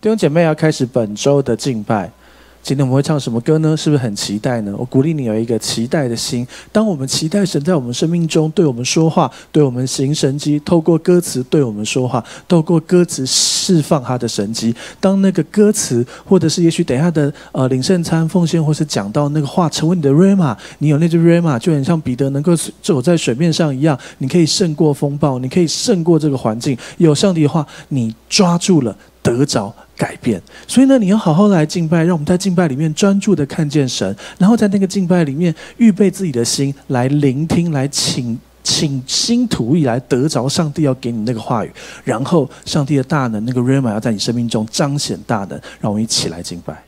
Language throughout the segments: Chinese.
弟兄姐妹，要开始本周的敬拜。今天我们会唱什么歌呢？是不是很期待呢？我鼓励你有一个期待的心。当我们期待神在我们生命中对我们说话，对我们行神迹，透过歌词对我们说话，透过歌词释放他的神迹。当那个歌词，或者是也许等一下的呃，领圣餐奉献，或是讲到那个话，成为你的 rama，你有那只 rama，就很像彼得能够走在水面上一样，你可以胜过风暴，你可以胜过这个环境。有上帝的话，你抓住了。得着改变，所以呢，你要好好来敬拜，让我们在敬拜里面专注的看见神，然后在那个敬拜里面预备自己的心来聆听，来请请新土意来得着上帝要给你那个话语，然后上帝的大能那个 rama 要在你生命中彰显大能，让我们一起来敬拜。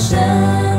身。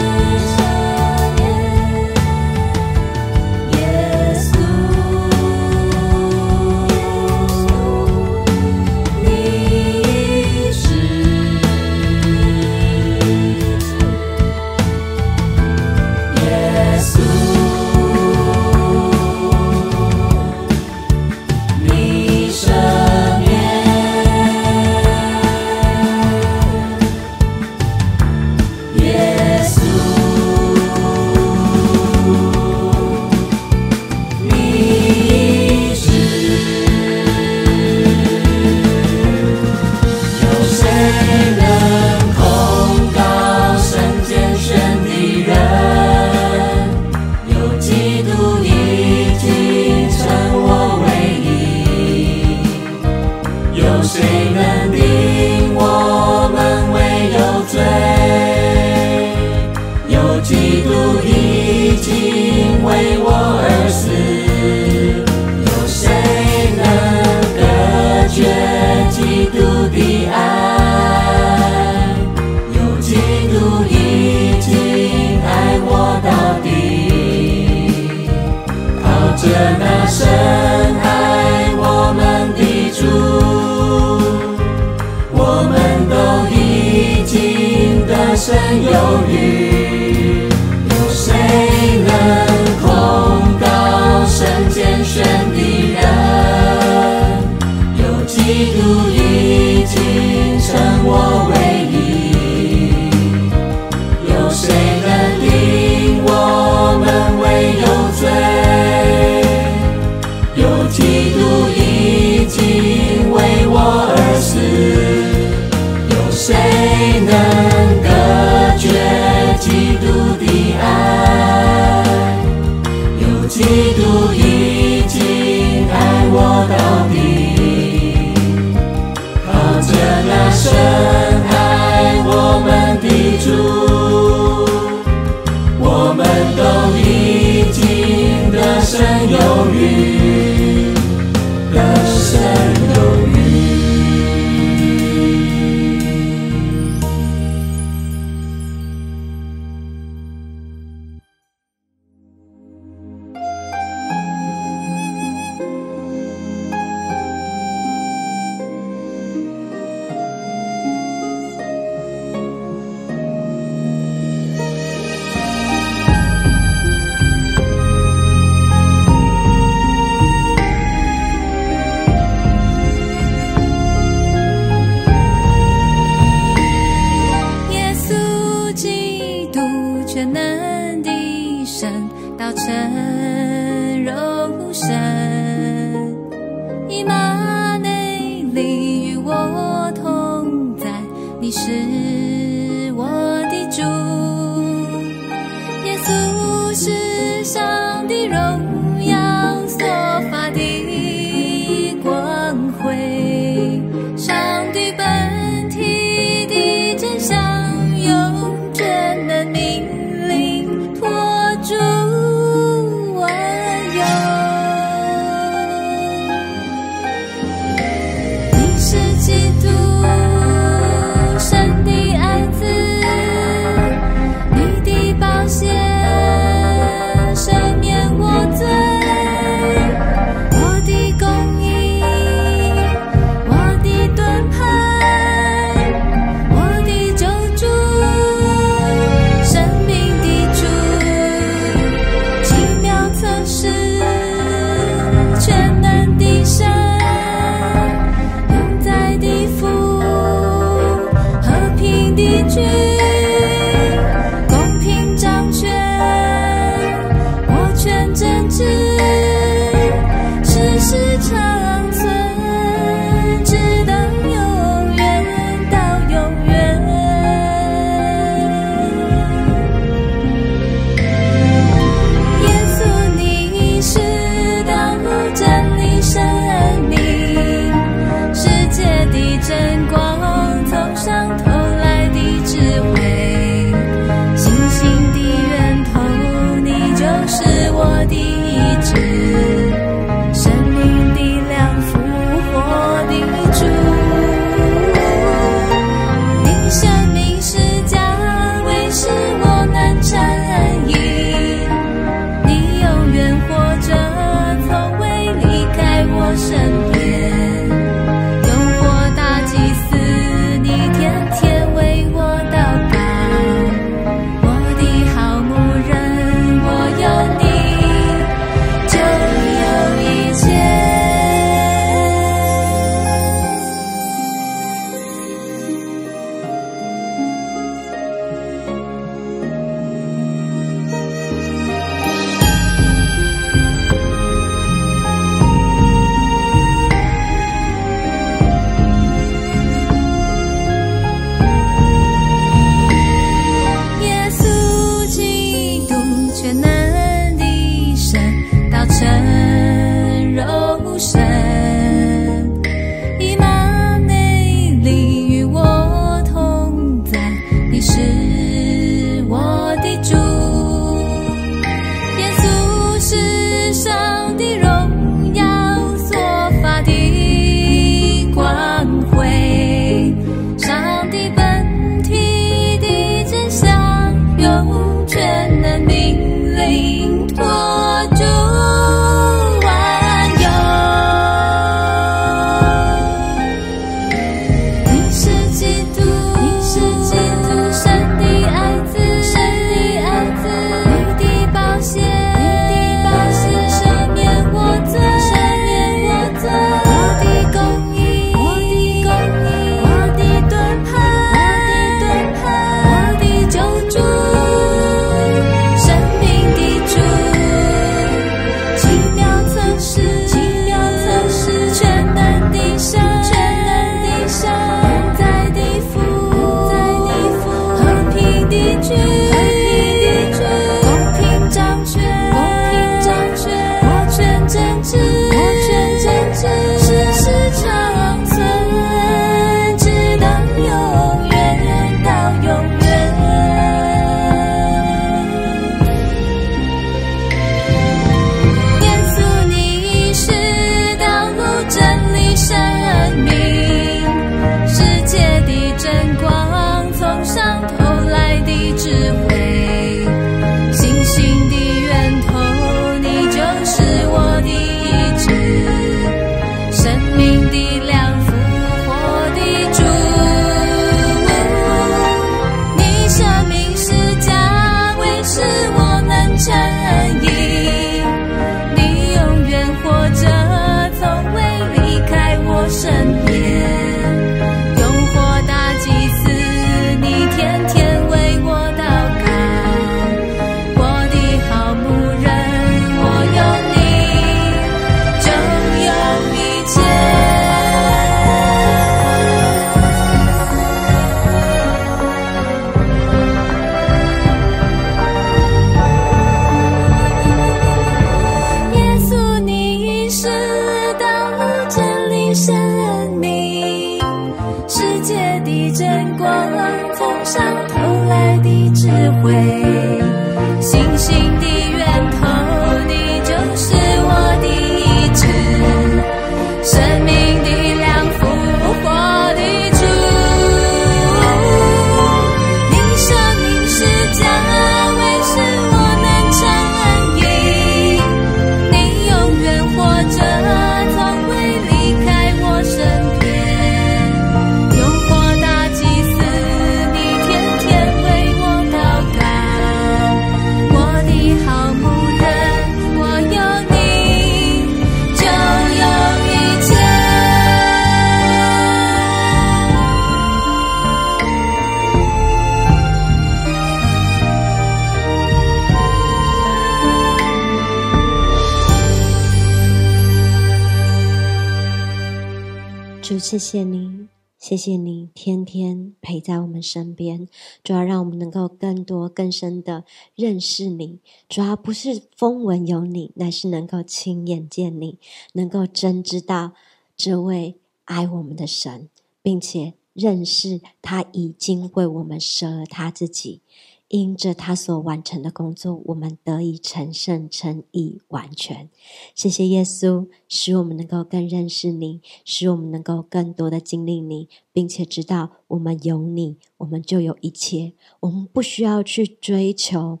在我们身边，主要让我们能够更多、更深的认识你。主要不是风闻有你，乃是能够亲眼见你，能够真知道这位爱我们的神，并且认识他已经为我们舍了他自己。因着他所完成的工作，我们得以成圣、成义、完全。谢谢耶稣，使我们能够更认识你，使我们能够更多的经历你，并且知道我们有你，我们就有一切。我们不需要去追求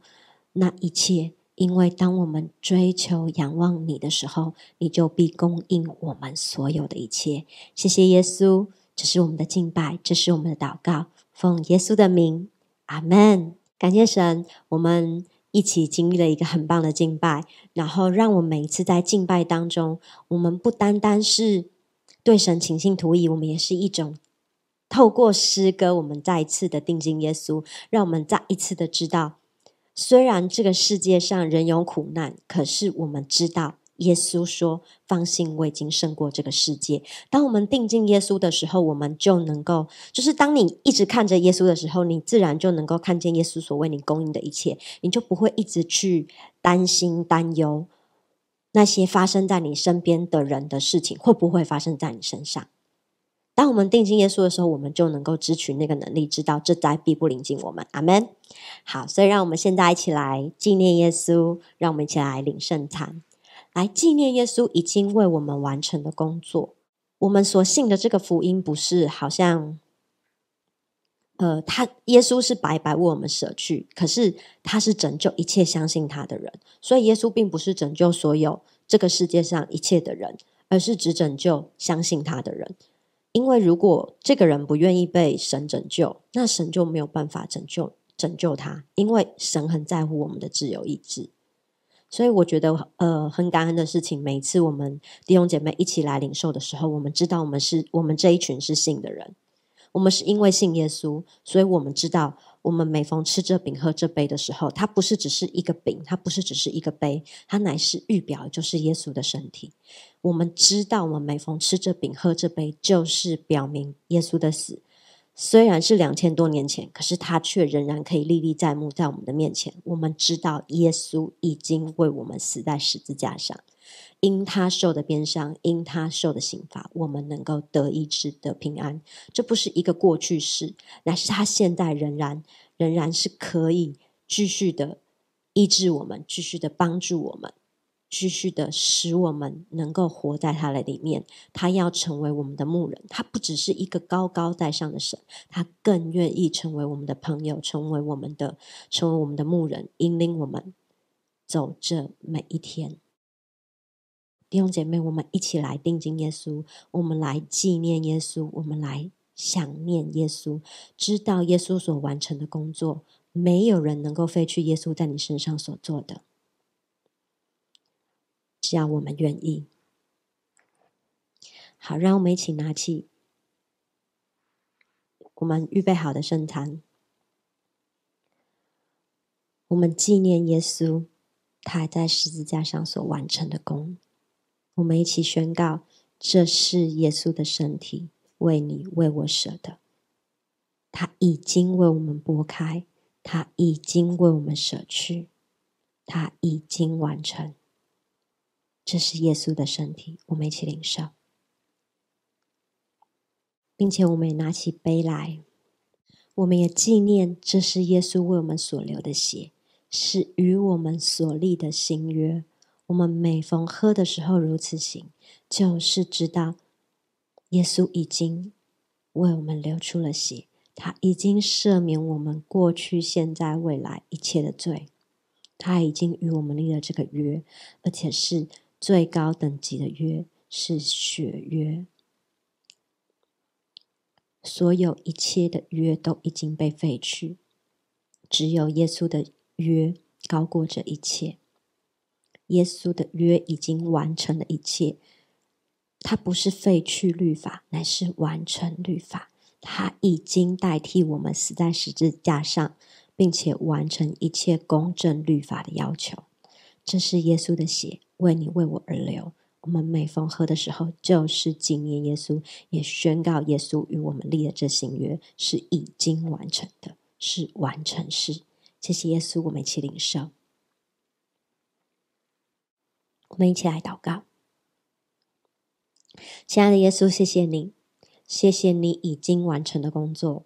那一切，因为当我们追求仰望你的时候，你就必供应我们所有的一切。谢谢耶稣，这是我们的敬拜，这是我们的祷告，奉耶稣的名，阿门。感谢神，我们一起经历了一个很棒的敬拜，然后让我每次在敬拜当中，我们不单单是对神情信图意，我们也是一种透过诗歌，我们再一次的定睛耶稣，让我们再一次的知道，虽然这个世界上仍有苦难，可是我们知道。耶稣说：“放心，我已经胜过这个世界。当我们定睛耶稣的时候，我们就能够，就是当你一直看着耶稣的时候，你自然就能够看见耶稣所为你供应的一切，你就不会一直去担心、担忧那些发生在你身边的人的事情会不会发生在你身上。当我们定睛耶稣的时候，我们就能够支取那个能力，知道这灾必不临近我们。阿门。好，所以让我们现在一起来纪念耶稣，让我们一起来领圣餐。”来纪念耶稣已经为我们完成的工作。我们所信的这个福音，不是好像，呃，他耶稣是白白为我们舍去，可是他是拯救一切相信他的人。所以耶稣并不是拯救所有这个世界上一切的人，而是只拯救相信他的人。因为如果这个人不愿意被神拯救，那神就没有办法拯救拯救他。因为神很在乎我们的自由意志。所以我觉得，呃，很感恩的事情。每次我们弟兄姐妹一起来领受的时候，我们知道我们是我们这一群是信的人。我们是因为信耶稣，所以我们知道，我们每逢吃这饼、喝这杯的时候，它不是只是一个饼，它不是只是一个杯，它乃是预表，就是耶稣的身体。我们知道，我们每逢吃这饼、喝这杯，就是表明耶稣的死。虽然是两千多年前，可是他却仍然可以历历在目在我们的面前。我们知道耶稣已经为我们死在十字架上，因他受的鞭伤，因他受的刑罚，我们能够得医治得平安。这不是一个过去式，乃是他现在仍然仍然是可以继续的医治我们，继续的帮助我们。继续的使我们能够活在他的里面。他要成为我们的牧人，他不只是一个高高在上的神，他更愿意成为我们的朋友，成为我们的，成为我们的牧人，引领我们走这每一天。弟兄姐妹，我们一起来定睛耶稣，我们来纪念耶稣，我们来想念耶稣，知道耶稣所完成的工作，没有人能够废去耶稣在你身上所做的。只要我们愿意，好，让我们一起拿起我们预备好的圣坛，我们纪念耶稣，他还在十字架上所完成的功。我们一起宣告：这是耶稣的身体，为你为我舍的。他已经为我们拨开，他已经为我们舍去，他已经完成。这是耶稣的身体，我们一起领受，并且我们也拿起杯来，我们也纪念，这是耶稣为我们所流的血，是与我们所立的新约。我们每逢喝的时候如此行，就是知道耶稣已经为我们流出了血，他已经赦免我们过去、现在、未来一切的罪，他已经与我们立了这个约，而且是。最高等级的约是血约，所有一切的约都已经被废去，只有耶稣的约高过这一切。耶稣的约已经完成了一切，他不是废去律法，乃是完成律法。他已经代替我们死在十字架上，并且完成一切公正律法的要求。这是耶稣的血，为你为我而流。我们每逢喝的时候，就是纪念耶稣，也宣告耶稣与我们立的这新约是已经完成的，是完成式。谢谢耶稣，我们一起领受。我们一起来祷告，亲爱的耶稣，谢谢你，谢谢你已经完成的工作。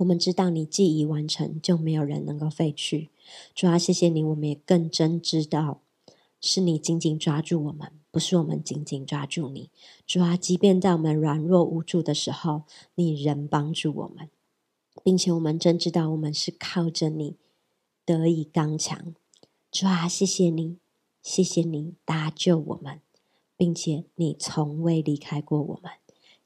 我们知道你既已完成，就没有人能够废去。主啊，谢谢你，我们也更真知道是你紧紧抓住我们，不是我们紧紧抓住你。主啊，即便在我们软弱无助的时候，你仍帮助我们，并且我们真知道我们是靠着你得以刚强。主啊，谢谢你，谢谢你搭救我们，并且你从未离开过我们。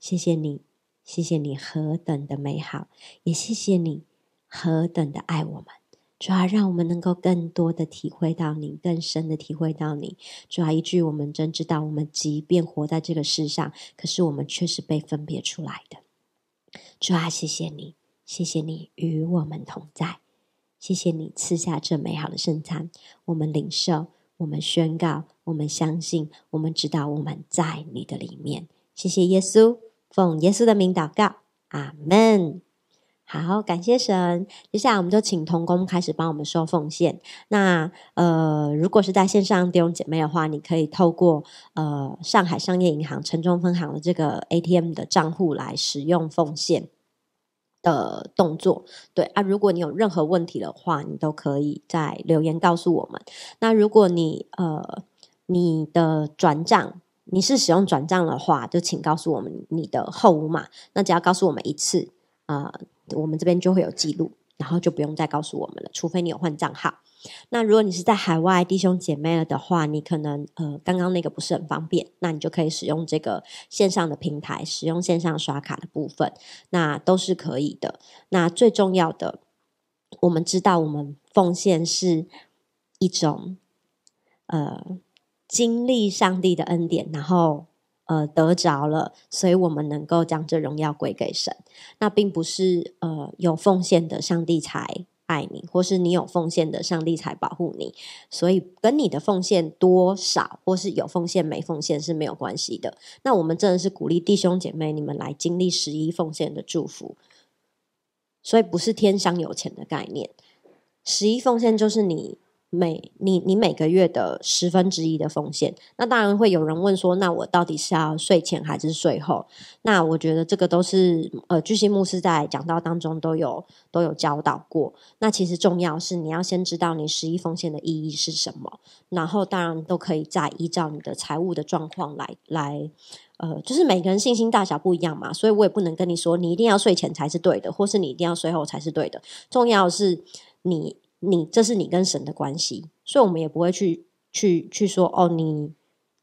谢谢你。谢谢你何等的美好，也谢谢你何等的爱我们。主啊，让我们能够更多的体会到你，更深的体会到你。主啊，一句我们真知道，我们即便活在这个世上，可是我们却是被分别出来的。主啊，谢谢你，谢谢你与我们同在，谢谢你赐下这美好的圣餐。我们领受，我们宣告，我们相信，我们知道我们在你的里面。谢谢耶稣。奉耶稣的名祷告，阿门。好，感谢神。接下来我们就请童工开始帮我们收奉献。那呃，如果是在线上弟兄姐妹的话，你可以透过呃上海商业银行城中分行的这个 ATM 的账户来使用奉献的动作。对啊，如果你有任何问题的话，你都可以在留言告诉我们。那如果你呃你的转账。你是使用转账的话，就请告诉我们你的后五码。那只要告诉我们一次，啊，我们这边就会有记录，然后就不用再告诉我们了。除非你有换账号。那如果你是在海外弟兄姐妹了的话，你可能呃刚刚那个不是很方便，那你就可以使用这个线上的平台，使用线上刷卡的部分，那都是可以的。那最重要的，我们知道我们奉献是一种，呃。经历上帝的恩典，然后呃得着了，所以我们能够将这荣耀归给神。那并不是呃有奉献的上帝才爱你，或是你有奉献的上帝才保护你。所以跟你的奉献多少，或是有奉献没奉献是没有关系的。那我们真的是鼓励弟兄姐妹，你们来经历十一奉献的祝福。所以不是天上有钱的概念，十一奉献就是你。每你你每个月的十分之一的风险，那当然会有人问说，那我到底是要睡前还是睡后？那我觉得这个都是呃，巨星牧师在讲到当中都有都有教导过。那其实重要是你要先知道你十一风险的意义是什么，然后当然都可以再依照你的财务的状况来来呃，就是每个人信心大小不一样嘛，所以我也不能跟你说你一定要睡前才是对的，或是你一定要睡后才是对的。重要是你。你这是你跟神的关系，所以我们也不会去去去说哦，你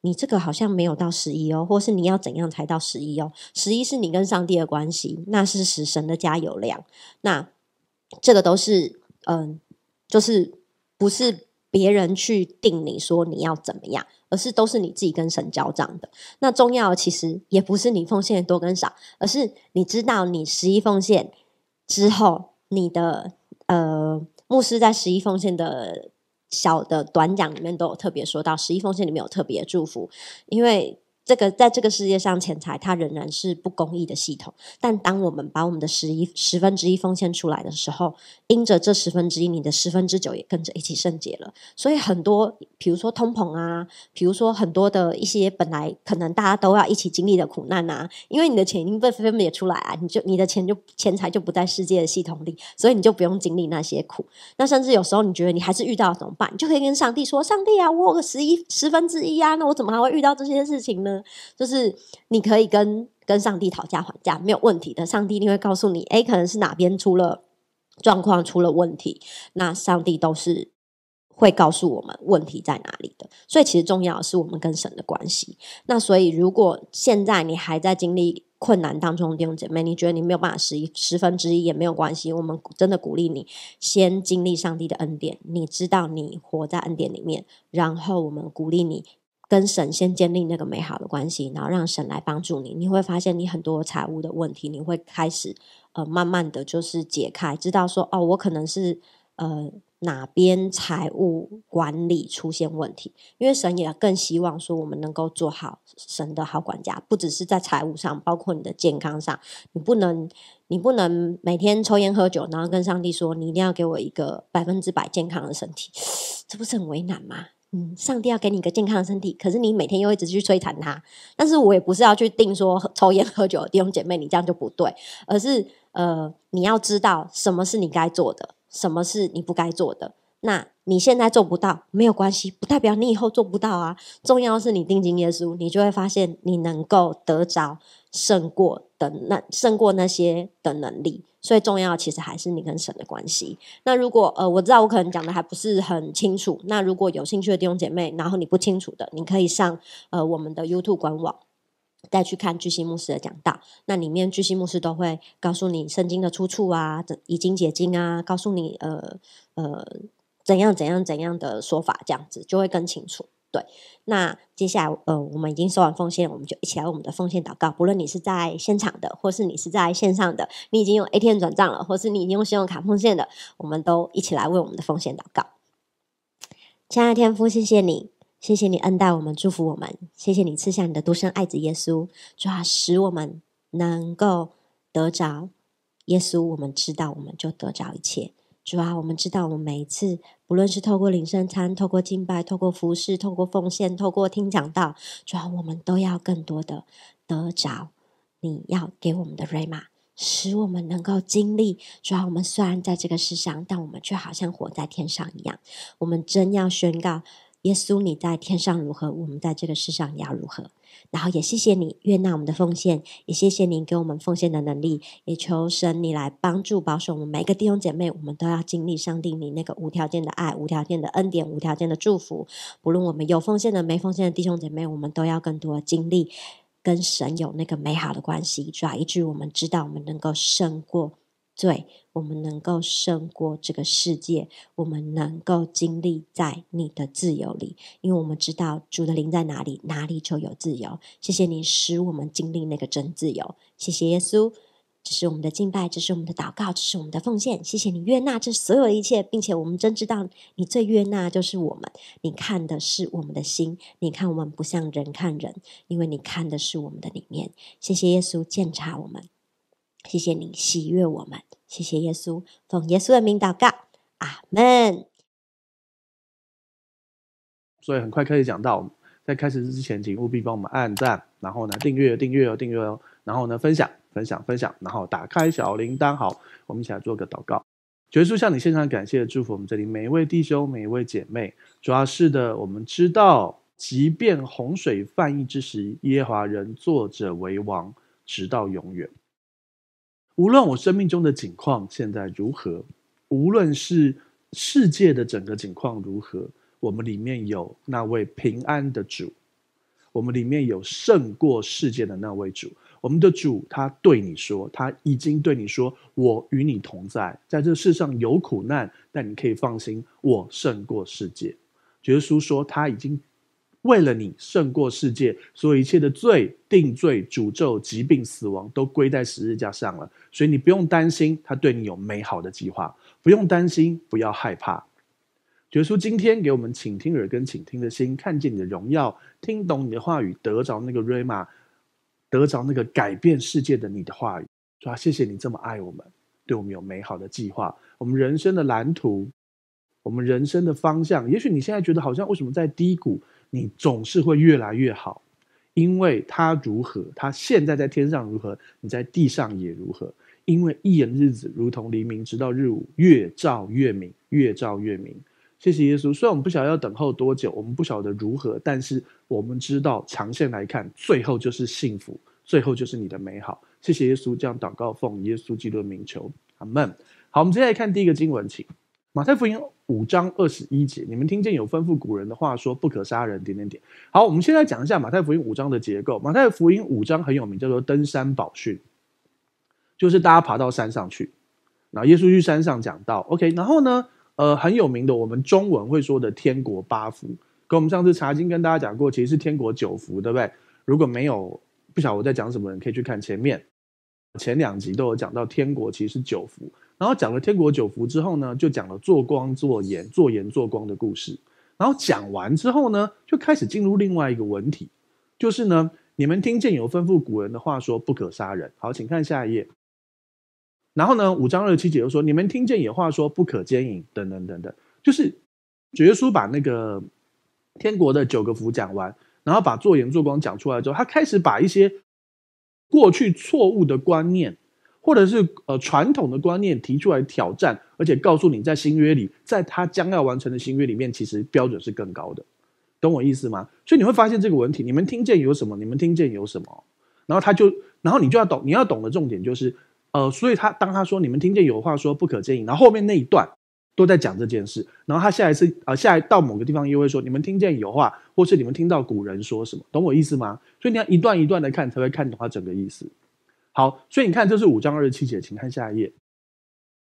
你这个好像没有到十一哦，或是你要怎样才到十一哦？十一是你跟上帝的关系，那是使神的加油量。那这个都是嗯，就是不是别人去定你说你要怎么样，而是都是你自己跟神交账的。那重要的其实也不是你奉献多跟少，而是你知道你十一奉献之后，你的呃。牧师在十一奉献的小的短讲里面都有特别说到，十一奉献里面有特别祝福，因为。这个在这个世界上，钱财它仍然是不公义的系统。但当我们把我们的十一十分之一奉献出来的时候，因着这十分之一，你的十分之九也跟着一起圣洁了。所以很多，比如说通膨啊，比如说很多的一些本来可能大家都要一起经历的苦难啊，因为你的钱已经被分别出来啊，你就你的钱就钱财就不在世界的系统里，所以你就不用经历那些苦。那甚至有时候你觉得你还是遇到怎么办，你就可以跟上帝说：“上帝啊，我有个十一十分之一啊，那我怎么还会遇到这些事情呢？”就是你可以跟跟上帝讨价还价，没有问题的。上帝一定会告诉你，哎，可能是哪边出了状况，出了问题。那上帝都是会告诉我们问题在哪里的。所以，其实重要的是我们跟神的关系。那所以，如果现在你还在经历困难当中，弟兄姐妹，你觉得你没有办法十一十分之一也没有关系。我们真的鼓励你先经历上帝的恩典，你知道你活在恩典里面，然后我们鼓励你。跟神先建立那个美好的关系，然后让神来帮助你，你会发现你很多财务的问题，你会开始呃，慢慢的就是解开，知道说哦，我可能是呃哪边财务管理出现问题。因为神也更希望说我们能够做好神的好管家，不只是在财务上，包括你的健康上，你不能你不能每天抽烟喝酒，然后跟上帝说你一定要给我一个百分之百健康的身体，这不是很为难吗？嗯，上帝要给你一个健康的身体，可是你每天又一直去摧残它。但是我也不是要去定说抽烟喝酒弟兄姐妹，你这样就不对，而是呃，你要知道什么是你该做的，什么是你不该做的。那你现在做不到没有关系，不代表你以后做不到啊。重要是你定睛耶稣，你就会发现你能够得着胜过的那胜过那些的能力。所以重要其实还是你跟神的关系。那如果呃我知道我可能讲的还不是很清楚，那如果有兴趣的弟兄姐妹，然后你不清楚的，你可以上呃我们的 YouTube 官网，再去看巨星牧师的讲道。那里面巨星牧师都会告诉你圣经的出处啊，的以经解经啊，告诉你呃呃。怎样怎样怎样的说法，这样子就会更清楚。对，那接下来，呃，我们已经收完奉献，我们就一起来为我们的奉献祷告。不论你是在现场的，或是你是在线上的，你已经用 ATM 转账了，或是你已经用信用卡奉献的，我们都一起来为我们的奉献祷告。亲爱的天父，谢谢你，谢谢你恩待我们，祝福我们，谢谢你赐下你的独生爱子耶稣，主啊，使我们能够得着耶稣，我们知道，我们就得着一切。主啊，我们知道，我们每一次，不论是透过领圣餐、透过敬拜、透过服饰，透过奉献、透过听讲道，主啊，我们都要更多的得着你要给我们的瑞玛，使我们能够经历。主啊，我们虽然在这个世上，但我们却好像活在天上一样。我们真要宣告：耶稣，你在天上如何，我们在这个世上也要如何。然后也谢谢你悦纳我们的奉献，也谢谢您给我们奉献的能力，也求神你来帮助保守我们每一个弟兄姐妹，我们都要经历上帝你那个无条件的爱、无条件的恩典、无条件的祝福。不论我们有奉献的、没奉献的弟兄姐妹，我们都要更多的经历跟神有那个美好的关系，让一句我们知道，我们能够胜过。罪，我们能够胜过这个世界，我们能够经历在你的自由里，因为我们知道主的灵在哪里，哪里就有自由。谢谢你使我们经历那个真自由。谢谢耶稣，这是我们的敬拜，这是我们的祷告，这是我们的奉献。谢谢你悦纳这所有一切，并且我们真知道你最悦纳就是我们。你看的是我们的心，你看我们不像人看人，因为你看的是我们的里面。谢谢耶稣鉴察我们。谢谢你喜悦我们，谢谢耶稣，奉耶稣的名祷告，阿门。所以很快可以讲到，在开始之前，请务必帮我们按赞，然后呢，订阅，订阅哦，订阅哦，然后呢，分享，分享，分享，然后打开小铃铛。好，我们一起做个祷告。耶稣向你献上感谢祝福，我们这里每一位弟兄，每一位姐妹。主要是的，我们知道，即便洪水泛溢之时，耶华人作者为王，直到永远。无论我生命中的景况现在如何，无论是世界的整个景况如何，我们里面有那位平安的主，我们里面有胜过世界的那位主。我们的主他对你说，他已经对你说：“我与你同在，在这世上有苦难，但你可以放心，我胜过世界。”耶稣说，他已经。为了你胜过世界，所有一切的罪、定罪、诅咒、疾病、死亡都归在十字架上了。所以你不用担心，他对你有美好的计划，不用担心，不要害怕。绝叔，今天给我们倾听耳根，倾听的心，看见你的荣耀，听懂你的话语，得着那个瑞玛，得着那个改变世界的你的话语。说谢谢你这么爱我们，对我们有美好的计划，我们人生的蓝图，我们人生的方向。也许你现在觉得好像为什么在低谷？你总是会越来越好，因为他如何，他现在在天上如何，你在地上也如何。因为一人日子如同黎明，直到日午，越照越明，越照越明。谢谢耶稣，虽然我们不晓得要等候多久，我们不晓得如何，但是我们知道长线来看，最后就是幸福，最后就是你的美好。谢谢耶稣，这样祷告奉耶稣基督名求，阿门。好，我们接下来看第一个经文，请。马太福音五章二十一节，你们听见有吩咐古人的话说，不可杀人。点点点。好，我们现在讲一下马太福音五章的结构。马太福音五章很有名，叫做登山宝训，就是大家爬到山上去，然后耶稣去山上讲到，OK，然后呢，呃，很有名的，我们中文会说的天国八福，跟我们上次查经跟大家讲过，其实是天国九福，对不对？如果没有不晓得我在讲什么，人可以去看前面前两集都有讲到，天国其实是九福。然后讲了天国九福之后呢，就讲了做光做盐做盐做光的故事。然后讲完之后呢，就开始进入另外一个文体，就是呢，你们听见有吩咐古人的话说不可杀人。好，请看下一页。然后呢，五章二七节又说你们听见有话说不可奸淫等等等等。就是主耶稣把那个天国的九个福讲完，然后把做盐做光讲出来之后，他开始把一些过去错误的观念。或者是呃传统的观念提出来挑战，而且告诉你在新约里，在他将要完成的新约里面，其实标准是更高的，懂我意思吗？所以你会发现这个问题，你们听见有什么，你们听见有什么，然后他就，然后你就要懂，你要懂的重点就是，呃，所以他当他说你们听见有话说不可见影，然后后面那一段都在讲这件事，然后他下一次呃下到某个地方又会说你们听见有话，或是你们听到古人说什么，懂我意思吗？所以你要一段一段的看，才会看懂他整个意思。好，所以你看，这是五章二十七节，请看下一页。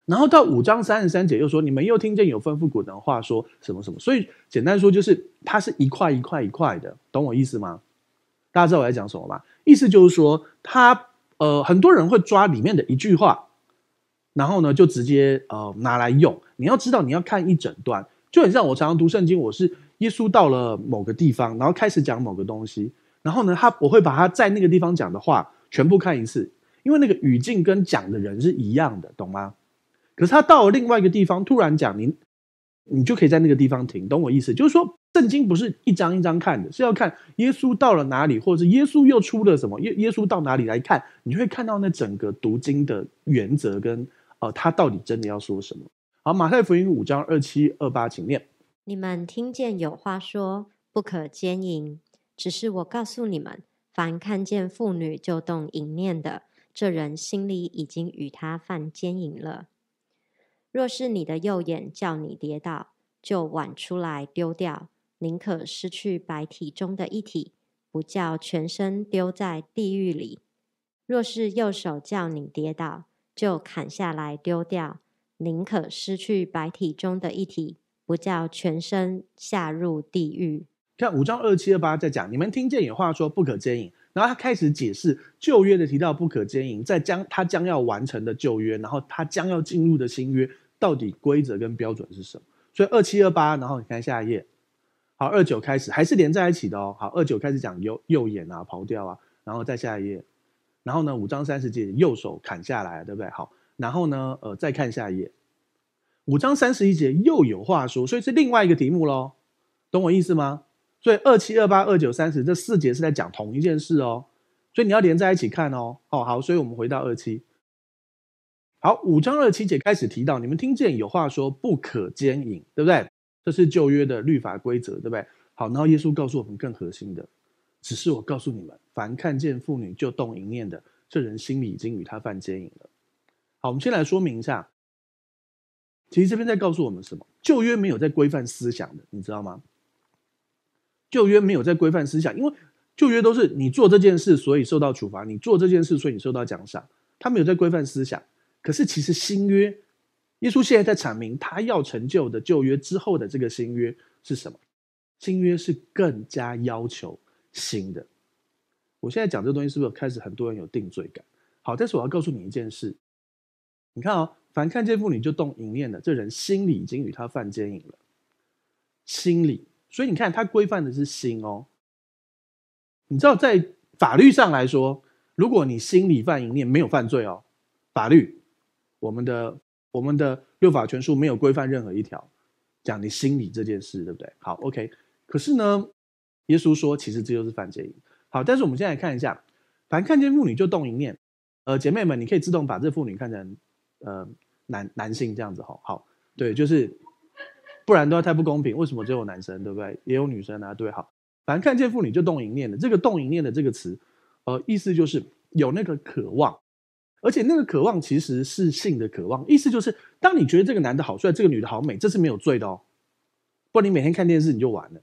然后到五章三十三节，又说你们又听见有吩咐古人的话，说什么什么？所以简单说，就是它是一块一块一块的，懂我意思吗？大家知道我在讲什么吗？意思就是说，他呃，很多人会抓里面的一句话，然后呢，就直接呃拿来用。你要知道，你要看一整段，就很像我常常读圣经，我是耶稣到了某个地方，然后开始讲某个东西，然后呢，他我会把他在那个地方讲的话。全部看一次，因为那个语境跟讲的人是一样的，懂吗？可是他到了另外一个地方，突然讲您，你就可以在那个地方停，懂我意思？就是说，圣经不是一张一张看的，是要看耶稣到了哪里，或者是耶稣又出了什么？耶耶稣到哪里来看？你会看到那整个读经的原则跟呃，他到底真的要说什么？好，马太福音五章二七二八，请念。你们听见有话说不可奸淫，只是我告诉你们。凡看见妇女就动淫念的，这人心里已经与她犯奸淫了。若是你的右眼叫你跌倒，就挽出来丢掉；宁可失去白体中的一体，不叫全身丢在地狱里。若是右手叫你跌倒，就砍下来丢掉；宁可失去白体中的一体，不叫全身下入地狱。看五章二七二八在讲，你们听见有话说不可奸淫，然后他开始解释旧约的提到不可奸淫，在将他将要完成的旧约，然后他将要进入的新约，到底规则跟标准是什么？所以二七二八，然后你看下一页，好二九开始还是连在一起的哦，好二九开始讲右右眼啊刨掉啊，然后再下一页，然后呢五章三十节右手砍下来对不对？好，然后呢呃再看下一页，五章三十一节又有话说，所以是另外一个题目喽，懂我意思吗？所以二七二八二九三十这四节是在讲同一件事哦，所以你要连在一起看哦。哦好，所以我们回到二七。好，五章二七节开始提到，你们听见有话说不可奸淫，对不对？这是旧约的律法规则，对不对？好，然后耶稣告诉我们更核心的，只是我告诉你们，凡看见妇女就动淫念的，这人心里已经与他犯奸淫了。好，我们先来说明一下，其实这边在告诉我们什么？旧约没有在规范思想的，你知道吗？旧约没有在规范思想，因为旧约都是你做这件事，所以受到处罚；你做这件事，所以你受到奖赏。他没有在规范思想，可是其实新约，耶稣现在在阐明他要成就的旧约之后的这个新约是什么？新约是更加要求新的。我现在讲这个东西，是不是开始很多人有定罪感？好，但是我要告诉你一件事，你看哦，凡看见妇女就动淫念的，这人心里已经与他犯奸淫了，心里。所以你看，它规范的是心哦。你知道，在法律上来说，如果你心里犯淫念，没有犯罪哦。法律，我们的我们的六法全书没有规范任何一条讲你心理这件事，对不对？好，OK。可是呢，耶稣说，其实这就是犯戒淫。好，但是我们现在看一下，凡看见妇女就动淫念，呃，姐妹们，你可以自动把这妇女看成呃男男性这样子哈。好，对，就是。不然的话太不公平，为什么只有男生？对不对？也有女生啊，对好。反正看见妇女就动淫念的，这个动淫念的这个词，呃，意思就是有那个渴望，而且那个渴望其实是性的渴望。意思就是，当你觉得这个男的好帅，这个女的好美，这是没有罪的哦。不，然你每天看电视你就完了，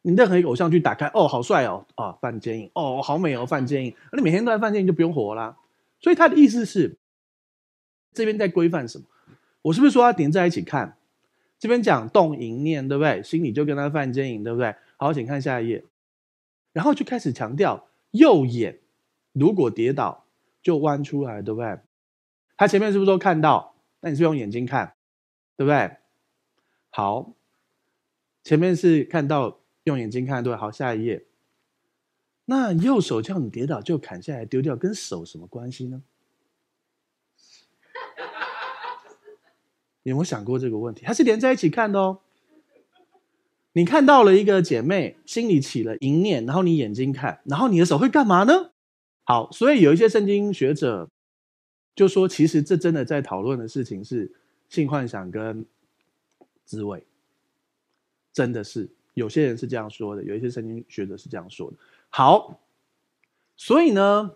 你任何一个偶像剧打开，哦，好帅哦，啊，范千影，哦，好美哦，范千那你每天都在范千影，就不用活啦。所以他的意思是，这边在规范什么？我是不是说要连在一起看？这边讲动淫念对不对？心里就跟他犯奸淫对不对？好，请看下一页，然后就开始强调右眼如果跌倒就弯出来对不对？他前面是不是都看到？那你是用眼睛看对不对？好，前面是看到用眼睛看对。好，下一页，那右手叫你跌倒就砍下来丢掉，跟手什么关系呢？有没有想过这个问题？它是连在一起看的哦。你看到了一个姐妹，心里起了淫念，然后你眼睛看，然后你的手会干嘛呢？好，所以有一些圣经学者就说，其实这真的在讨论的事情是性幻想跟滋味，真的是有些人是这样说的，有一些圣经学者是这样说的。好，所以呢，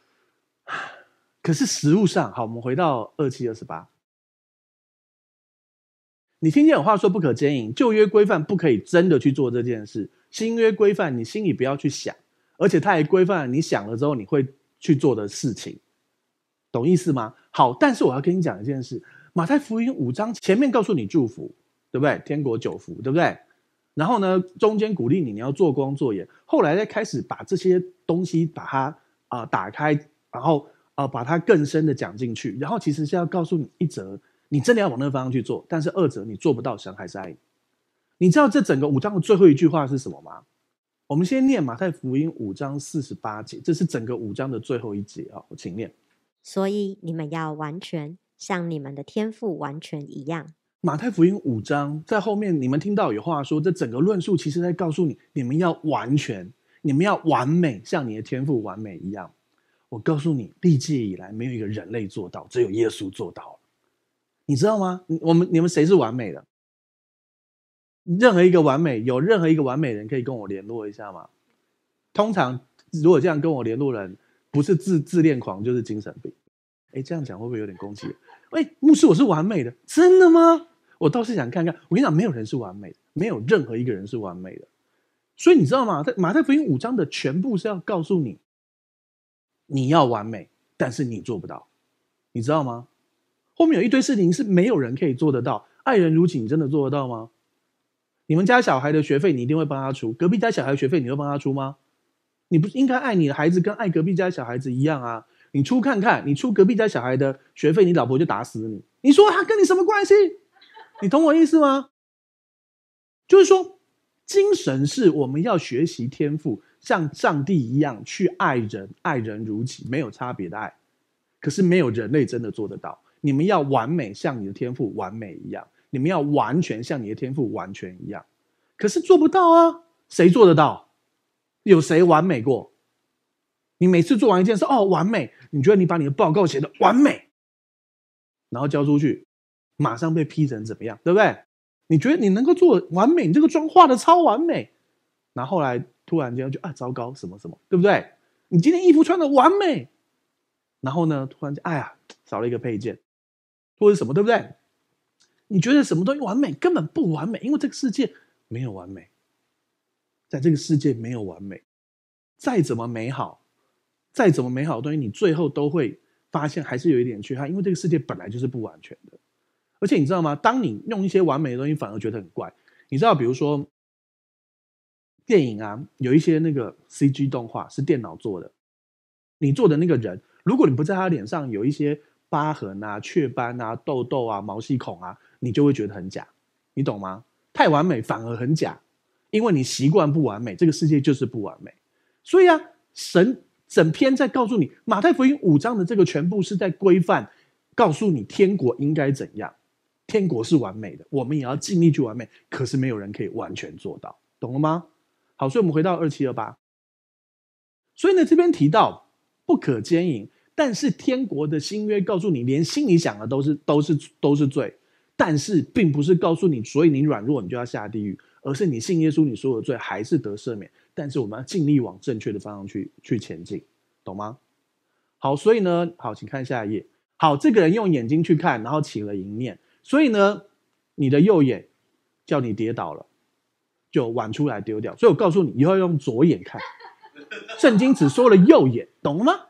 可是实物上，好，我们回到二七二十八。你听见有话说不可奸淫，旧约规范不可以真的去做这件事，新约规范你心里不要去想，而且它还规范你想了之后你会去做的事情，懂意思吗？好，但是我要跟你讲一件事，马太福音五章前面告诉你祝福，对不对？天国九福，对不对？然后呢，中间鼓励你你要做光做盐，后来再开始把这些东西把它啊打开，然后啊把它更深的讲进去，然后其实是要告诉你一则。你真的要往那个方向去做，但是二者你做不到，神还是爱你。你知道这整个五章的最后一句话是什么吗？我们先念马太福音五章四十八节，这是整个五章的最后一节啊。我请念。所以你们要完全像你们的天赋完全一样。马太福音五章在后面你们听到有话说，这整个论述其实在告诉你，你们要完全，你们要完美，像你的天赋完美一样。我告诉你，历届以来没有一个人类做到，只有耶稣做到了。你知道吗？我们你们谁是完美的？任何一个完美，有任何一个完美人可以跟我联络一下吗？通常如果这样跟我联络人，不是自自恋狂就是精神病。哎，这样讲会不会有点攻击？哎，牧师，我是完美的，真的吗？我倒是想看看。我跟你讲，没有人是完美的，没有任何一个人是完美的。所以你知道吗？在《马太福音》五章的全部是要告诉你，你要完美，但是你做不到，你知道吗？后面有一堆事情是没有人可以做得到，爱人如己，你真的做得到吗？你们家小孩的学费你一定会帮他出，隔壁家小孩学费你会帮他出吗？你不应该爱你的孩子跟爱隔壁家小孩子一样啊！你出看看，你出隔壁家小孩的学费，你老婆就打死你。你说他跟你什么关系？你懂我意思吗？就是说，精神是我们要学习天赋，像上帝一样去爱人，爱人如己，没有差别的爱。可是没有人类真的做得到。你们要完美，像你的天赋完美一样；你们要完全，像你的天赋完全一样。可是做不到啊，谁做得到？有谁完美过？你每次做完一件事，哦，完美，你觉得你把你的报告写的完美，然后交出去，马上被批成怎么样，对不对？你觉得你能够做完美？你这个妆化的超完美，然后后来突然间就啊，糟糕，什么什么，对不对？你今天衣服穿的完美，然后呢，突然间，哎呀，少了一个配件。或者什么对不对？你觉得什么东西完美？根本不完美，因为这个世界没有完美。在这个世界没有完美，再怎么美好，再怎么美好的东西，你最后都会发现还是有一点缺憾，因为这个世界本来就是不完全的。而且你知道吗？当你用一些完美的东西，反而觉得很怪。你知道，比如说电影啊，有一些那个 CG 动画是电脑做的，你做的那个人，如果你不在他脸上有一些。疤痕啊、雀斑啊、痘痘啊、毛细孔啊，你就会觉得很假，你懂吗？太完美反而很假，因为你习惯不完美，这个世界就是不完美。所以啊，神整篇在告诉你，《马太福音》五章的这个全部是在规范，告诉你天国应该怎样。天国是完美的，我们也要尽力去完美，可是没有人可以完全做到，懂了吗？好，所以我们回到二七二八，所以呢，这边提到不可奸淫。但是天国的新约告诉你，连心里想的都是都是都是罪。但是并不是告诉你，所以你软弱你就要下地狱，而是你信耶稣，你所有的罪还是得赦免。但是我们要尽力往正确的方向去去前进，懂吗？好，所以呢，好，请看下一页。好，这个人用眼睛去看，然后起了淫念，所以呢，你的右眼叫你跌倒了，就挽出来丢掉。所以我告诉你，以后用左眼看。圣经只说了右眼，懂了吗？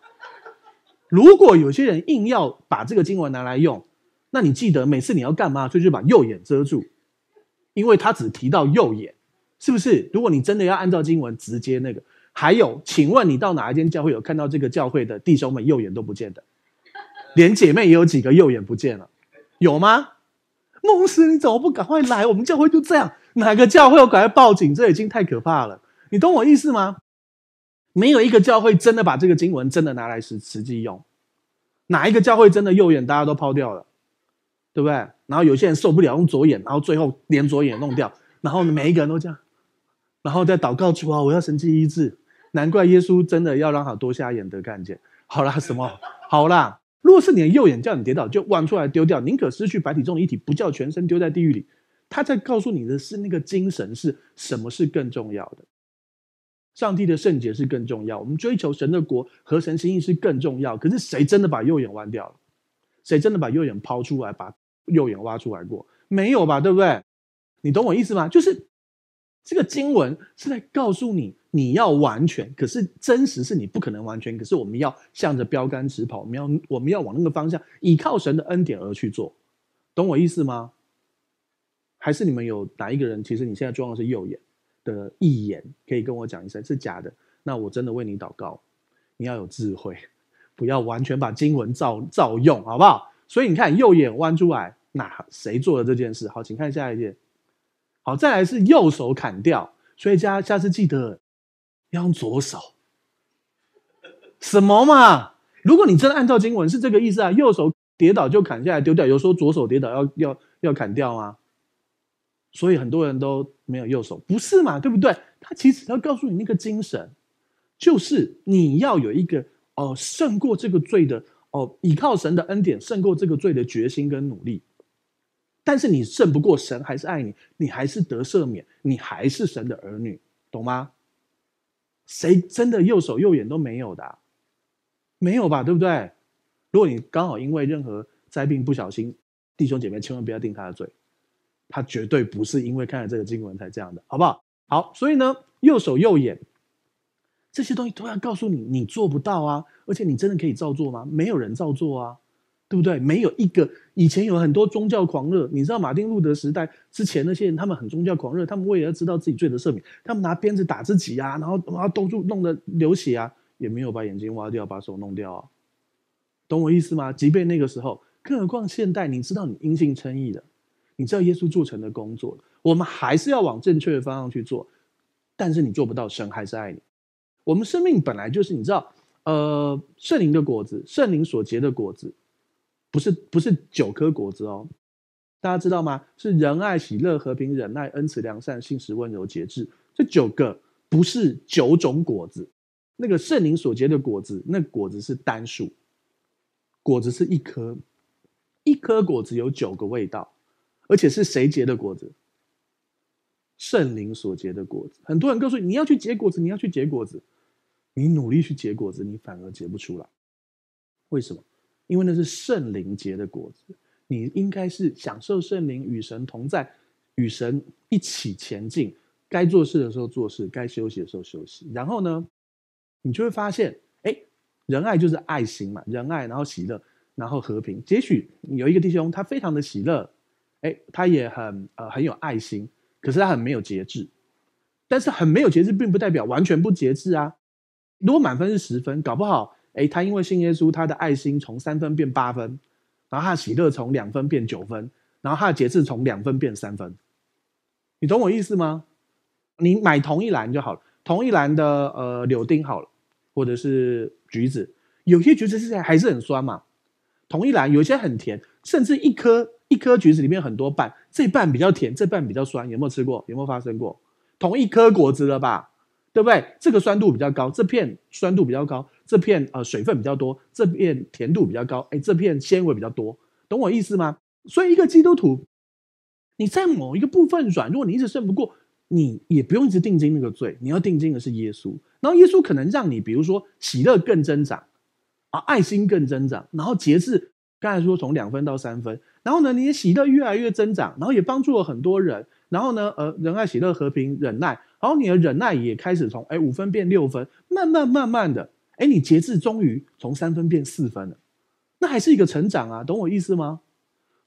如果有些人硬要把这个经文拿来用，那你记得每次你要干嘛？所以就把右眼遮住，因为他只提到右眼，是不是？如果你真的要按照经文直接那个，还有，请问你到哪一间教会有看到这个教会的弟兄们右眼都不见的，连姐妹也有几个右眼不见了，有吗？牧师，你怎么不赶快来？我们教会就这样，哪个教会我赶快报警？这已经太可怕了，你懂我意思吗？没有一个教会真的把这个经文真的拿来实实际用，哪一个教会真的右眼大家都抛掉了，对不对？然后有些人受不了用左眼，然后最后连左眼弄掉，然后每一个人都这样，然后在祷告说啊，我要神迹医治。难怪耶稣真的要让他多瞎眼得看见。好啦，什么？好啦？如果是你的右眼叫你跌倒，就望出来丢掉，宁可失去白体重遗体，不叫全身丢在地狱里。他在告诉你的是那个精神是什么是更重要的。上帝的圣洁是更重要，我们追求神的国和神心意是更重要。可是谁真的把右眼弯掉了？谁真的把右眼抛出来，把右眼挖出来过？没有吧？对不对？你懂我意思吗？就是这个经文是在告诉你，你要完全。可是真实是你不可能完全。可是我们要向着标杆直跑，我们要我们要往那个方向，依靠神的恩典而去做。懂我意思吗？还是你们有哪一个人，其实你现在装的是右眼？的一眼可以跟我讲一声是假的，那我真的为你祷告，你要有智慧，不要完全把经文照照用，好不好？所以你看右眼弯出来，那谁做的这件事？好，请看下一件。好，再来是右手砍掉，所以下下次记得用左手。什么嘛？如果你真的按照经文是这个意思啊，右手跌倒就砍下来丢掉，有说候左手跌倒要要要砍掉吗？所以很多人都没有右手，不是嘛？对不对？他其实要告诉你那个精神，就是你要有一个哦胜过这个罪的哦，依靠神的恩典胜过这个罪的决心跟努力。但是你胜不过神，还是爱你，你还是得赦免，你还是神的儿女，懂吗？谁真的右手右眼都没有的，没有吧？对不对？如果你刚好因为任何灾病不小心，弟兄姐妹千万不要定他的罪。他绝对不是因为看了这个经文才这样的，好不好？好，所以呢，右手、右眼这些东西突然告诉你，你做不到啊！而且你真的可以照做吗？没有人照做啊，对不对？没有一个以前有很多宗教狂热，你知道马丁路德时代之前那些人，他们很宗教狂热，他们为了知道自己罪的赦免，他们拿鞭子打自己啊，然后啊，兜住弄得流血啊，也没有把眼睛挖掉，把手弄掉啊，懂我意思吗？即便那个时候，更何况现代，你知道你因信称义的。你知道耶稣做成的工作，我们还是要往正确的方向去做，但是你做不到，神还是爱你。我们生命本来就是，你知道，呃，圣灵的果子，圣灵所结的果子，不是不是九颗果子哦，大家知道吗？是仁爱、喜乐、和平、忍耐、恩慈、良善、信实、温柔、节制，这九个不是九种果子，那个圣灵所结的果子，那果子是单数，果子是一颗，一颗果子有九个味道。而且是谁结的果子？圣灵所结的果子。很多人告诉你，你要去结果子，你要去结果子，你努力去结果子，你反而结不出来。为什么？因为那是圣灵结的果子。你应该是享受圣灵与神同在，与神一起前进。该做事的时候做事，该休息的时候休息。然后呢，你就会发现，哎，仁爱就是爱心嘛，仁爱，然后喜乐，然后和平。也许有一个弟兄他非常的喜乐。哎，他也很呃很有爱心，可是他很没有节制。但是很没有节制，并不代表完全不节制啊。如果满分是十分，搞不好，哎，他因为信耶稣，他的爱心从三分变八分，然后他的喜乐从两分变九分，然后他的节制从两分变三分。你懂我意思吗？你买同一篮就好了，同一篮的呃柳丁好了，或者是橘子。有些橘子是还是很酸嘛，同一篮有些很甜，甚至一颗。一颗橘子里面很多瓣，这瓣比较甜，这瓣比较酸，有没有吃过？有没有发生过？同一颗果子了吧？对不对？这个酸度比较高，这片酸度比较高，这片呃水分比较多，这片甜度比较高，哎，这片纤维比较多，懂我意思吗？所以一个基督徒，你在某一个部分软弱，你一直胜不过，你也不用一直定睛那个罪，你要定睛的是耶稣。然后耶稣可能让你，比如说喜乐更增长，啊，爱心更增长，然后节制。刚才说从两分到三分，然后呢，你的喜乐越来越增长，然后也帮助了很多人，然后呢，呃，仁爱、喜乐、和平、忍耐，然后你的忍耐也开始从哎五分变六分，慢慢慢慢的，哎，你节制终于从三分变四分了，那还是一个成长啊，懂我意思吗？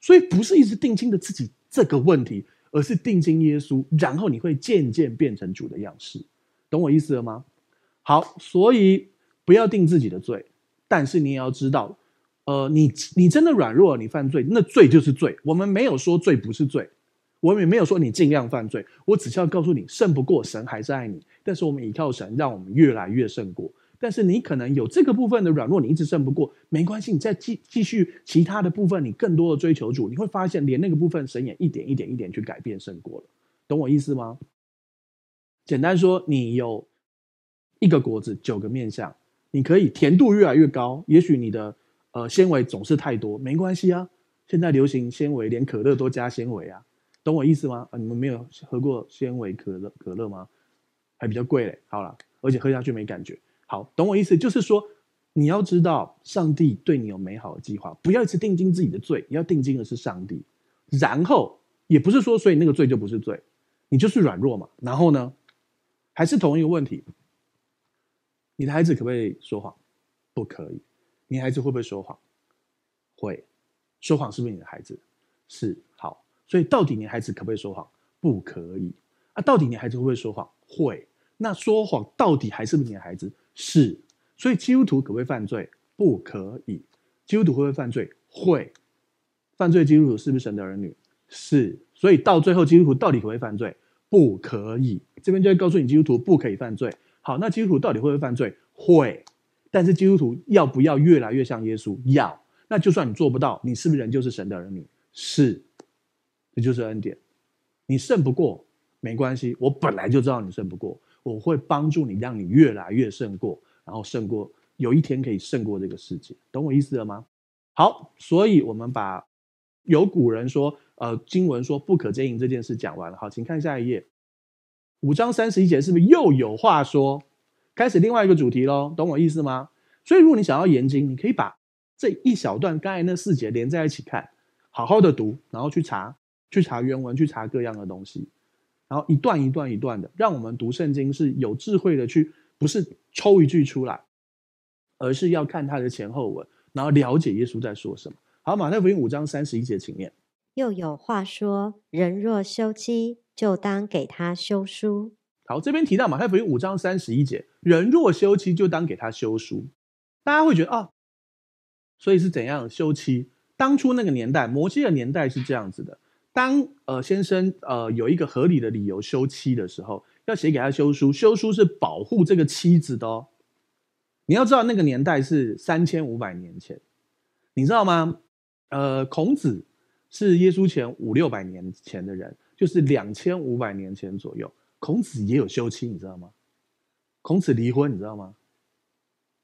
所以不是一直定睛的自己这个问题，而是定睛耶稣，然后你会渐渐变成主的样式，懂我意思了吗？好，所以不要定自己的罪，但是你也要知道。呃，你你真的软弱，你犯罪，那罪就是罪。我们没有说罪不是罪，我们也没有说你尽量犯罪。我只需要告诉你，胜不过神还是爱你。但是我们倚靠神，让我们越来越胜过。但是你可能有这个部分的软弱，你一直胜不过，没关系，你再继继续其他的部分，你更多的追求主，你会发现连那个部分神也一点一点一点去改变胜过了。懂我意思吗？简单说，你有一个果子，九个面相，你可以甜度越来越高。也许你的。呃，纤维总是太多，没关系啊。现在流行纤维，连可乐都加纤维啊，懂我意思吗？啊，你们没有喝过纤维可乐？可乐吗？还比较贵嘞。好了，而且喝下去没感觉。好，懂我意思就是说，你要知道，上帝对你有美好的计划，不要一直定睛自己的罪，你要定睛的是上帝。然后也不是说，所以那个罪就不是罪，你就是软弱嘛。然后呢，还是同一个问题，你的孩子可不可以说谎？不可以。你孩子会不会说谎？会，说谎是不是你的孩子？是。好，所以到底你孩子可不可以说谎？不可以。啊，到底你孩子会不会说谎？会。那说谎到底还是不是你的孩子？是。所以基督徒可不可以犯罪？不可以。基督徒会不会犯罪？会。犯罪基督徒是不是神的儿女？是。所以到最后基督徒到底可不可以犯罪？不可以。这边就会告诉你，基督徒不可以犯罪。好，那基督徒到底会不会犯罪？会。但是基督徒要不要越来越像耶稣？要。那就算你做不到，你是不是人就是神的儿女？是，这就是恩典。你胜不过没关系，我本来就知道你胜不过，我会帮助你，让你越来越胜过，然后胜过，有一天可以胜过这个世界。懂我意思了吗？好，所以我们把有古人说，呃，经文说不可奸淫这件事讲完了。好，请看下一页五章三十一节，是不是又有话说？开始另外一个主题喽，懂我意思吗？所以如果你想要研经，你可以把这一小段刚才那四节连在一起看，好好的读，然后去查，去查原文，去查各样的东西，然后一段一段一段的，让我们读圣经是有智慧的去，不是抽一句出来，而是要看它的前后文，然后了解耶稣在说什么。好，马太福音五章三十一节，请念。又有话说，人若修机，就当给他修书。好，这边提到马太福音五章三十一节，人若休妻，就当给他休书。大家会觉得啊，所以是怎样休妻？当初那个年代，摩西的年代是这样子的：当呃先生呃有一个合理的理由休妻的时候，要写给他休书。休书是保护这个妻子的。哦。你要知道，那个年代是三千五百年前，你知道吗？呃，孔子是耶稣前五六百年前的人，就是两千五百年前左右。孔子也有休妻，你知道吗？孔子离婚，你知道吗？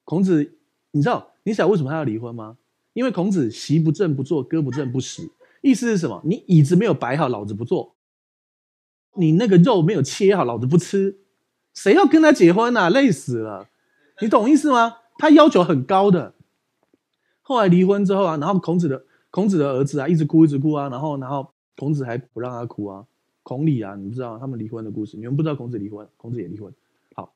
孔子，你知道你想为什么他要离婚吗？因为孔子席不正不坐，歌不正不食。意思是什么？你椅子没有摆好，老子不坐；你那个肉没有切好，老子不吃。谁要跟他结婚啊？累死了，你懂意思吗？他要求很高的。后来离婚之后啊，然后孔子的孔子的儿子啊，一直哭一直哭啊，然后然后孔子还不让他哭啊。孔鲤啊，你不知道他们离婚的故事，你们不知道孔子离婚，孔子也离婚。好，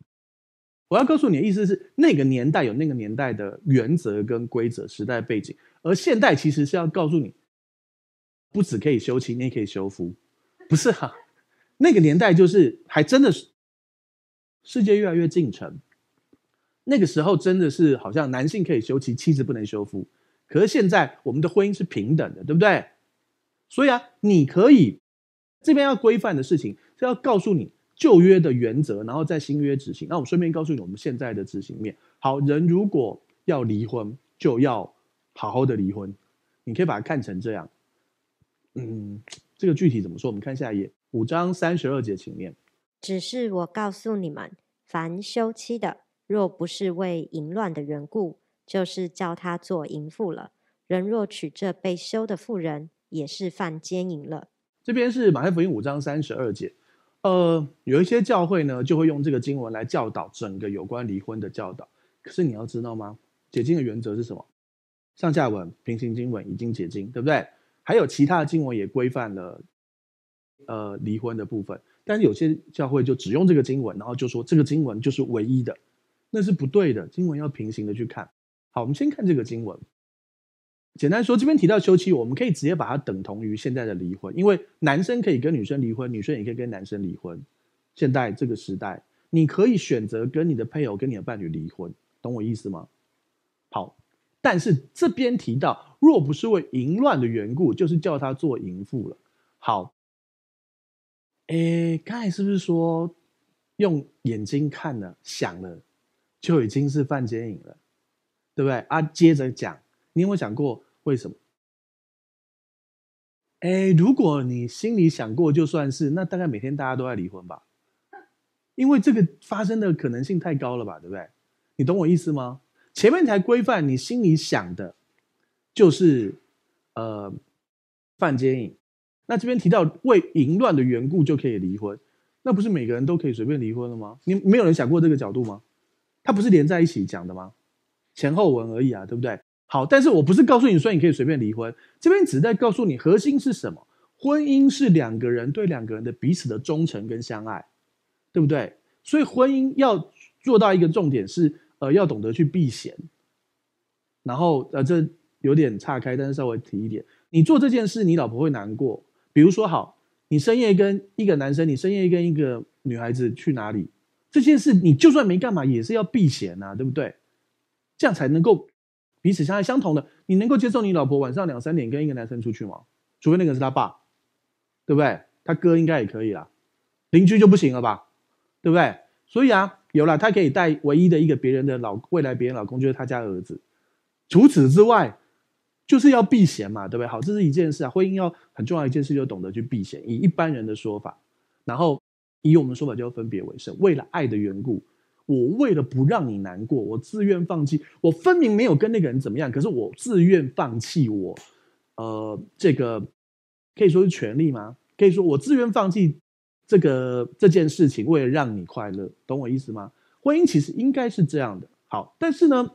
我要告诉你的意思是，那个年代有那个年代的原则跟规则、时代背景，而现代其实是要告诉你，不只可以休妻，你也可以休夫，不是哈？那个年代就是还真的是世界越来越进程，那个时候真的是好像男性可以休妻，妻子不能休夫。可是现在我们的婚姻是平等的，对不对？所以啊，你可以。这边要规范的事情是要告诉你旧约的原则，然后再新约执行。那我顺便告诉你我们现在的执行面。好人如果要离婚，就要好好的离婚。你可以把它看成这样。嗯，这个具体怎么说？我们看下一页五章三十二节前面。只是我告诉你们，凡休妻的，若不是为淫乱的缘故，就是叫他做淫妇了。人若娶这被休的妇人，也是犯奸淫了。这边是马太福音五章三十二节，呃，有一些教会呢就会用这个经文来教导整个有关离婚的教导。可是你要知道吗？解经的原则是什么？上下文、平行经文已经解经，对不对？还有其他的经文也规范了，呃，离婚的部分。但是有些教会就只用这个经文，然后就说这个经文就是唯一的，那是不对的。经文要平行的去看。好，我们先看这个经文。简单说，这边提到休妻，我们可以直接把它等同于现在的离婚，因为男生可以跟女生离婚，女生也可以跟男生离婚。现在这个时代，你可以选择跟你的配偶、跟你的伴侣离婚，懂我意思吗？好，但是这边提到，若不是为淫乱的缘故，就是叫他做淫妇了。好，哎，刚才是不是说用眼睛看了、想了就已经是犯奸淫了，对不对？啊，接着讲。你有没有想过为什么？哎，如果你心里想过就算是，那大概每天大家都在离婚吧，因为这个发生的可能性太高了吧，对不对？你懂我意思吗？前面才规范你心里想的，就是呃犯奸淫，那这边提到为淫乱的缘故就可以离婚，那不是每个人都可以随便离婚了吗？你没有人想过这个角度吗？它不是连在一起讲的吗？前后文而已啊，对不对？好，但是我不是告诉你，所以你可以随便离婚。这边只在告诉你核心是什么，婚姻是两个人对两个人的彼此的忠诚跟相爱，对不对？所以婚姻要做到一个重点是，呃，要懂得去避嫌。然后，呃，这有点岔开，但是稍微提一点，你做这件事，你老婆会难过。比如说，好，你深夜跟一个男生，你深夜跟一个女孩子去哪里？这件事你就算没干嘛，也是要避嫌啊，对不对？这样才能够。彼此相爱相同的，你能够接受你老婆晚上两三点跟一个男生出去吗？除非那个是他爸，对不对？他哥应该也可以啦，邻居就不行了吧？对不对？所以啊，有了他可以带唯一的一个别人的老未来别人老公就是他家儿子，除此之外，就是要避嫌嘛，对不对？好，这是一件事啊。婚姻要很重要一件事，就懂得去避嫌。以一般人的说法，然后以我们说法，就要分别为胜。为了爱的缘故。我为了不让你难过，我自愿放弃。我分明没有跟那个人怎么样，可是我自愿放弃我，呃，这个可以说是权利吗？可以说我自愿放弃这个这件事情，为了让你快乐，懂我意思吗？婚姻其实应该是这样的。好，但是呢，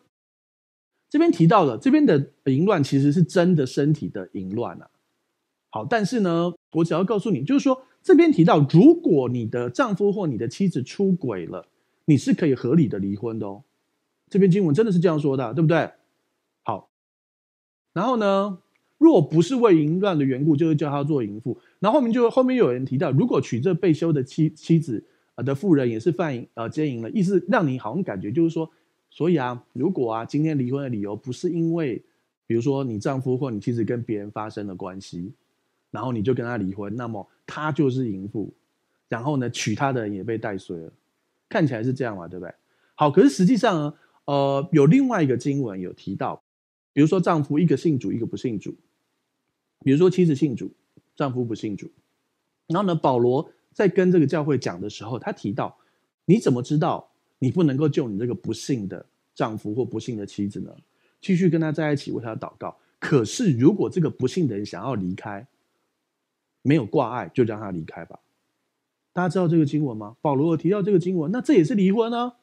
这边提到了这边的淫乱其实是真的身体的淫乱啊。好，但是呢，我只要告诉你，就是说这边提到，如果你的丈夫或你的妻子出轨了。你是可以合理的离婚的哦，这篇经文真的是这样说的，对不对？好，然后呢，若不是为淫乱的缘故，就是叫他做淫妇。然后后面就后面有人提到，如果娶这被休的妻妻子啊的妇人也是犯淫呃奸淫了，意思让你好像感觉就是说，所以啊，如果啊今天离婚的理由不是因为，比如说你丈夫或你妻子跟别人发生了关系，然后你就跟他离婚，那么他就是淫妇，然后呢娶他的人也被带水了。看起来是这样嘛，对不对？好，可是实际上呢，呃，有另外一个经文有提到，比如说丈夫一个信主，一个不信主；，比如说妻子信主，丈夫不信主。然后呢，保罗在跟这个教会讲的时候，他提到，你怎么知道你不能够救你这个不信的丈夫或不信的妻子呢？继续跟他在一起为他祷告。可是如果这个不信的人想要离开，没有挂碍，就让他离开吧。大家知道这个经文吗？保罗有提到这个经文，那这也是离婚呢，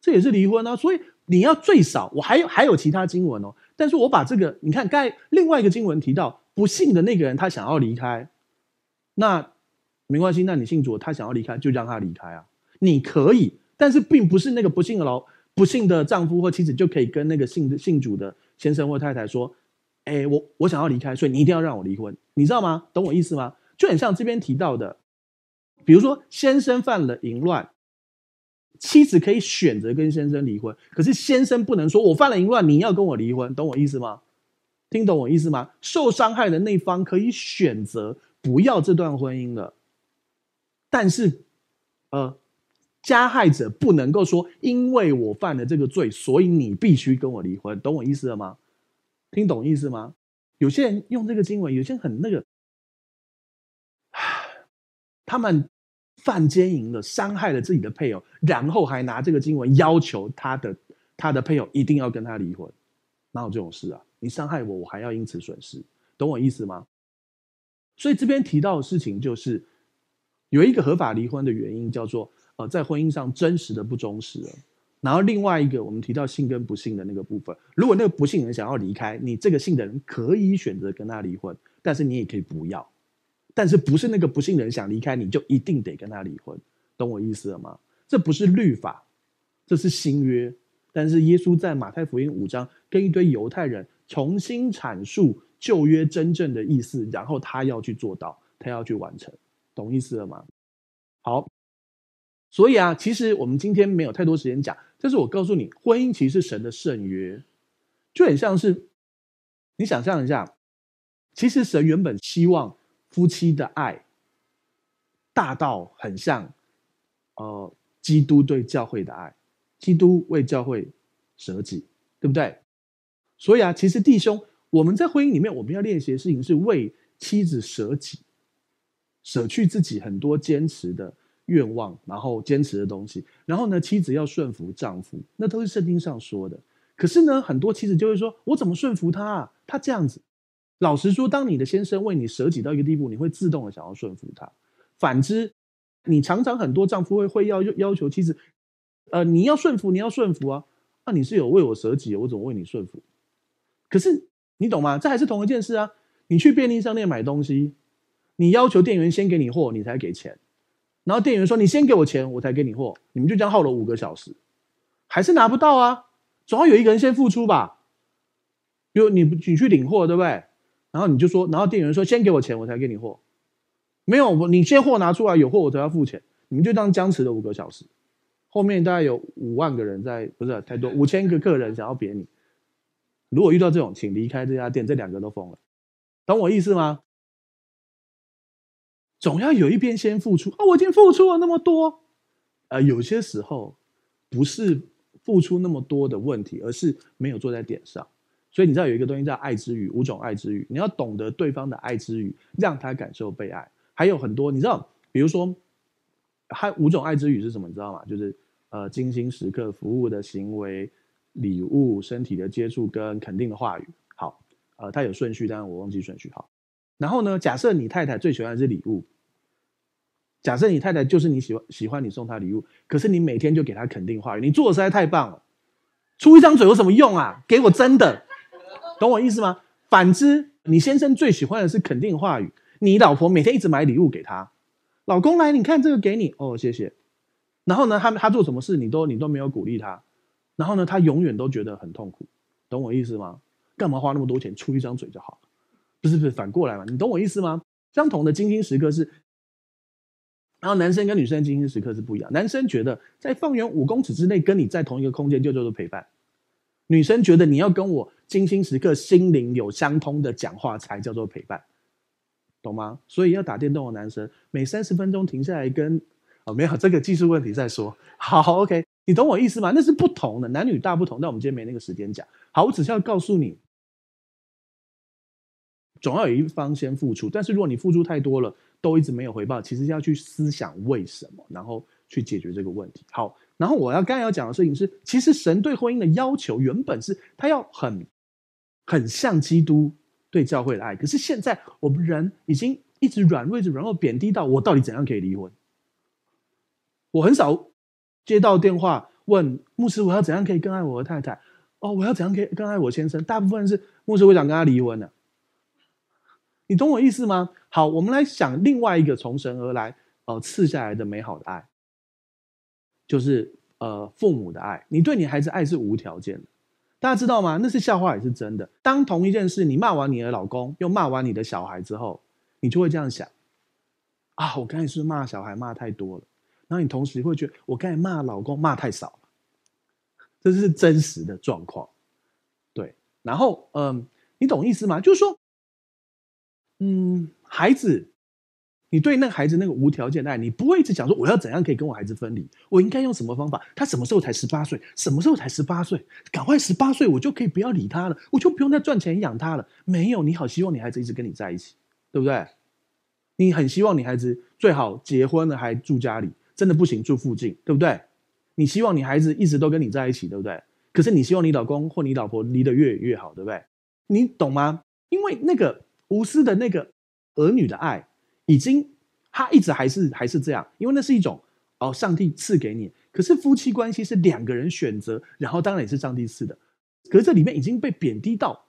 这也是离婚呢。所以你要最少，我还有还有其他经文哦。但是我把这个，你看，该另外一个经文提到，不信的那个人他想要离开，那没关系，那你信主，他想要离开就让他离开啊。你可以，但是并不是那个不信的劳，不信的丈夫或妻子就可以跟那个信信主的先生或太太说，哎，我我想要离开，所以你一定要让我离婚，你知道吗？懂我意思吗？就很像这边提到的。比如说，先生犯了淫乱，妻子可以选择跟先生离婚。可是先生不能说“我犯了淫乱，你要跟我离婚”，懂我意思吗？听懂我意思吗？受伤害的那方可以选择不要这段婚姻了，但是，呃，加害者不能够说“因为我犯了这个罪，所以你必须跟我离婚”，懂我意思了吗？听懂意思吗？有些人用这个经文，有些很那个。他们犯奸淫了，伤害了自己的配偶，然后还拿这个经文要求他的他的配偶一定要跟他离婚，哪有这种事啊？你伤害我，我还要因此损失，懂我意思吗？所以这边提到的事情就是，有一个合法离婚的原因叫做呃在婚姻上真实的不忠实，然后另外一个我们提到信跟不信的那个部分，如果那个不信的人想要离开，你这个信的人可以选择跟他离婚，但是你也可以不要。但是不是那个不信人想离开你就一定得跟他离婚，懂我意思了吗？这不是律法，这是新约。但是耶稣在马太福音五章跟一堆犹太人重新阐述旧约真正的意思，然后他要去做到，他要去完成，懂意思了吗？好，所以啊，其实我们今天没有太多时间讲，但是我告诉你，婚姻其实是神的圣约，就很像是你想象一下，其实神原本希望。夫妻的爱，大到很像，呃，基督对教会的爱，基督为教会舍己，对不对？所以啊，其实弟兄，我们在婚姻里面，我们要练习的事情是为妻子舍己，舍去自己很多坚持的愿望，然后坚持的东西。然后呢，妻子要顺服丈夫，那都是圣经上说的。可是呢，很多妻子就会说：“我怎么顺服他？啊？他这样子。”老实说，当你的先生为你舍己到一个地步，你会自动的想要顺服他。反之，你常常很多丈夫会会要要求妻子，呃，你要顺服，你要顺服啊。那你是有为我舍己，我怎么为你顺服？可是你懂吗？这还是同一件事啊。你去便利商店买东西，你要求店员先给你货，你才给钱。然后店员说：“你先给我钱，我才给你货。”你们就这样耗了五个小时，还是拿不到啊？总要有一个人先付出吧。比如你你去领货，对不对？然后你就说，然后店员说：“先给我钱，我才给你货。”没有，我你先货拿出来，有货我都要付钱。你们就当僵持了五个小时。后面大概有五万个人在，不是太多，五千个客人想要别你。如果遇到这种，请离开这家店，这两个都疯了，懂我意思吗？总要有一边先付出啊！我已经付出了那么多，呃，有些时候不是付出那么多的问题，而是没有坐在点上。所以你知道有一个东西叫爱之语，五种爱之语，你要懂得对方的爱之语，让他感受被爱。还有很多，你知道，比如说，还五种爱之语是什么？你知道吗？就是呃，精心时刻、服务的行为、礼物、身体的接触跟肯定的话语。好，呃，它有顺序，但我忘记顺序。好，然后呢？假设你太太最喜欢的是礼物，假设你太太就是你喜欢喜欢你送她礼物，可是你每天就给她肯定话语，你做的实在太棒了，出一张嘴有什么用啊？给我真的。懂我意思吗？反之，你先生最喜欢的是肯定话语，你老婆每天一直买礼物给他，老公来，你看这个给你哦，谢谢。然后呢，他他做什么事，你都你都没有鼓励他。然后呢，他永远都觉得很痛苦，懂我意思吗？干嘛花那么多钱，出一张嘴就好？不是不是，反过来嘛，你懂我意思吗？相同的精心时刻是，然后男生跟女生的精心时刻是不一样。男生觉得在方圆五公尺之内，跟你在同一个空间就叫做陪伴。女生觉得你要跟我。精星时刻，心灵有相通的讲话才叫做陪伴，懂吗？所以要打电动的男生，每三十分钟停下来跟……哦，没有这个技术问题再说。好，OK，你懂我意思吗？那是不同的，男女大不同，但我们今天没那个时间讲。好，我只是要告诉你，总要有一方先付出，但是如果你付出太多了，都一直没有回报，其实要去思想为什么，然后去解决这个问题。好，然后我要刚才要讲的事情是，其实神对婚姻的要求原本是他要很。很像基督对教会的爱，可是现在我们人已经一直软弱直然弱，贬低到我到底怎样可以离婚？我很少接到电话问牧师，我要怎样可以更爱我的太太？哦，我要怎样可以更爱我先生？大部分是牧师，我想跟他离婚了。你懂我意思吗？好，我们来想另外一个从神而来、呃，赐下来的美好的爱，就是呃，父母的爱。你对你孩子爱是无条件的。大家知道吗？那是笑话也是真的。当同一件事，你骂完你的老公，又骂完你的小孩之后，你就会这样想：啊，我刚才是不是骂小孩骂太多了？然后你同时会觉得，我刚才骂老公骂太少了。这是真实的状况。对，然后，嗯，你懂意思吗？就是说，嗯，孩子。你对那孩子那个无条件的爱，你不会一直讲说我要怎样可以跟我孩子分离，我应该用什么方法？他什么时候才十八岁？什么时候才十八岁？赶快十八岁，我就可以不要理他了，我就不用再赚钱养他了。没有你好希望你孩子一直跟你在一起，对不对？你很希望你孩子最好结婚了还住家里，真的不行住附近，对不对？你希望你孩子一直都跟你在一起，对不对？可是你希望你老公或你老婆离得越远越好，对不对？你懂吗？因为那个无私的那个儿女的爱。已经，他一直还是还是这样，因为那是一种哦，上帝赐给你。可是夫妻关系是两个人选择，然后当然也是上帝赐的。可是这里面已经被贬低到，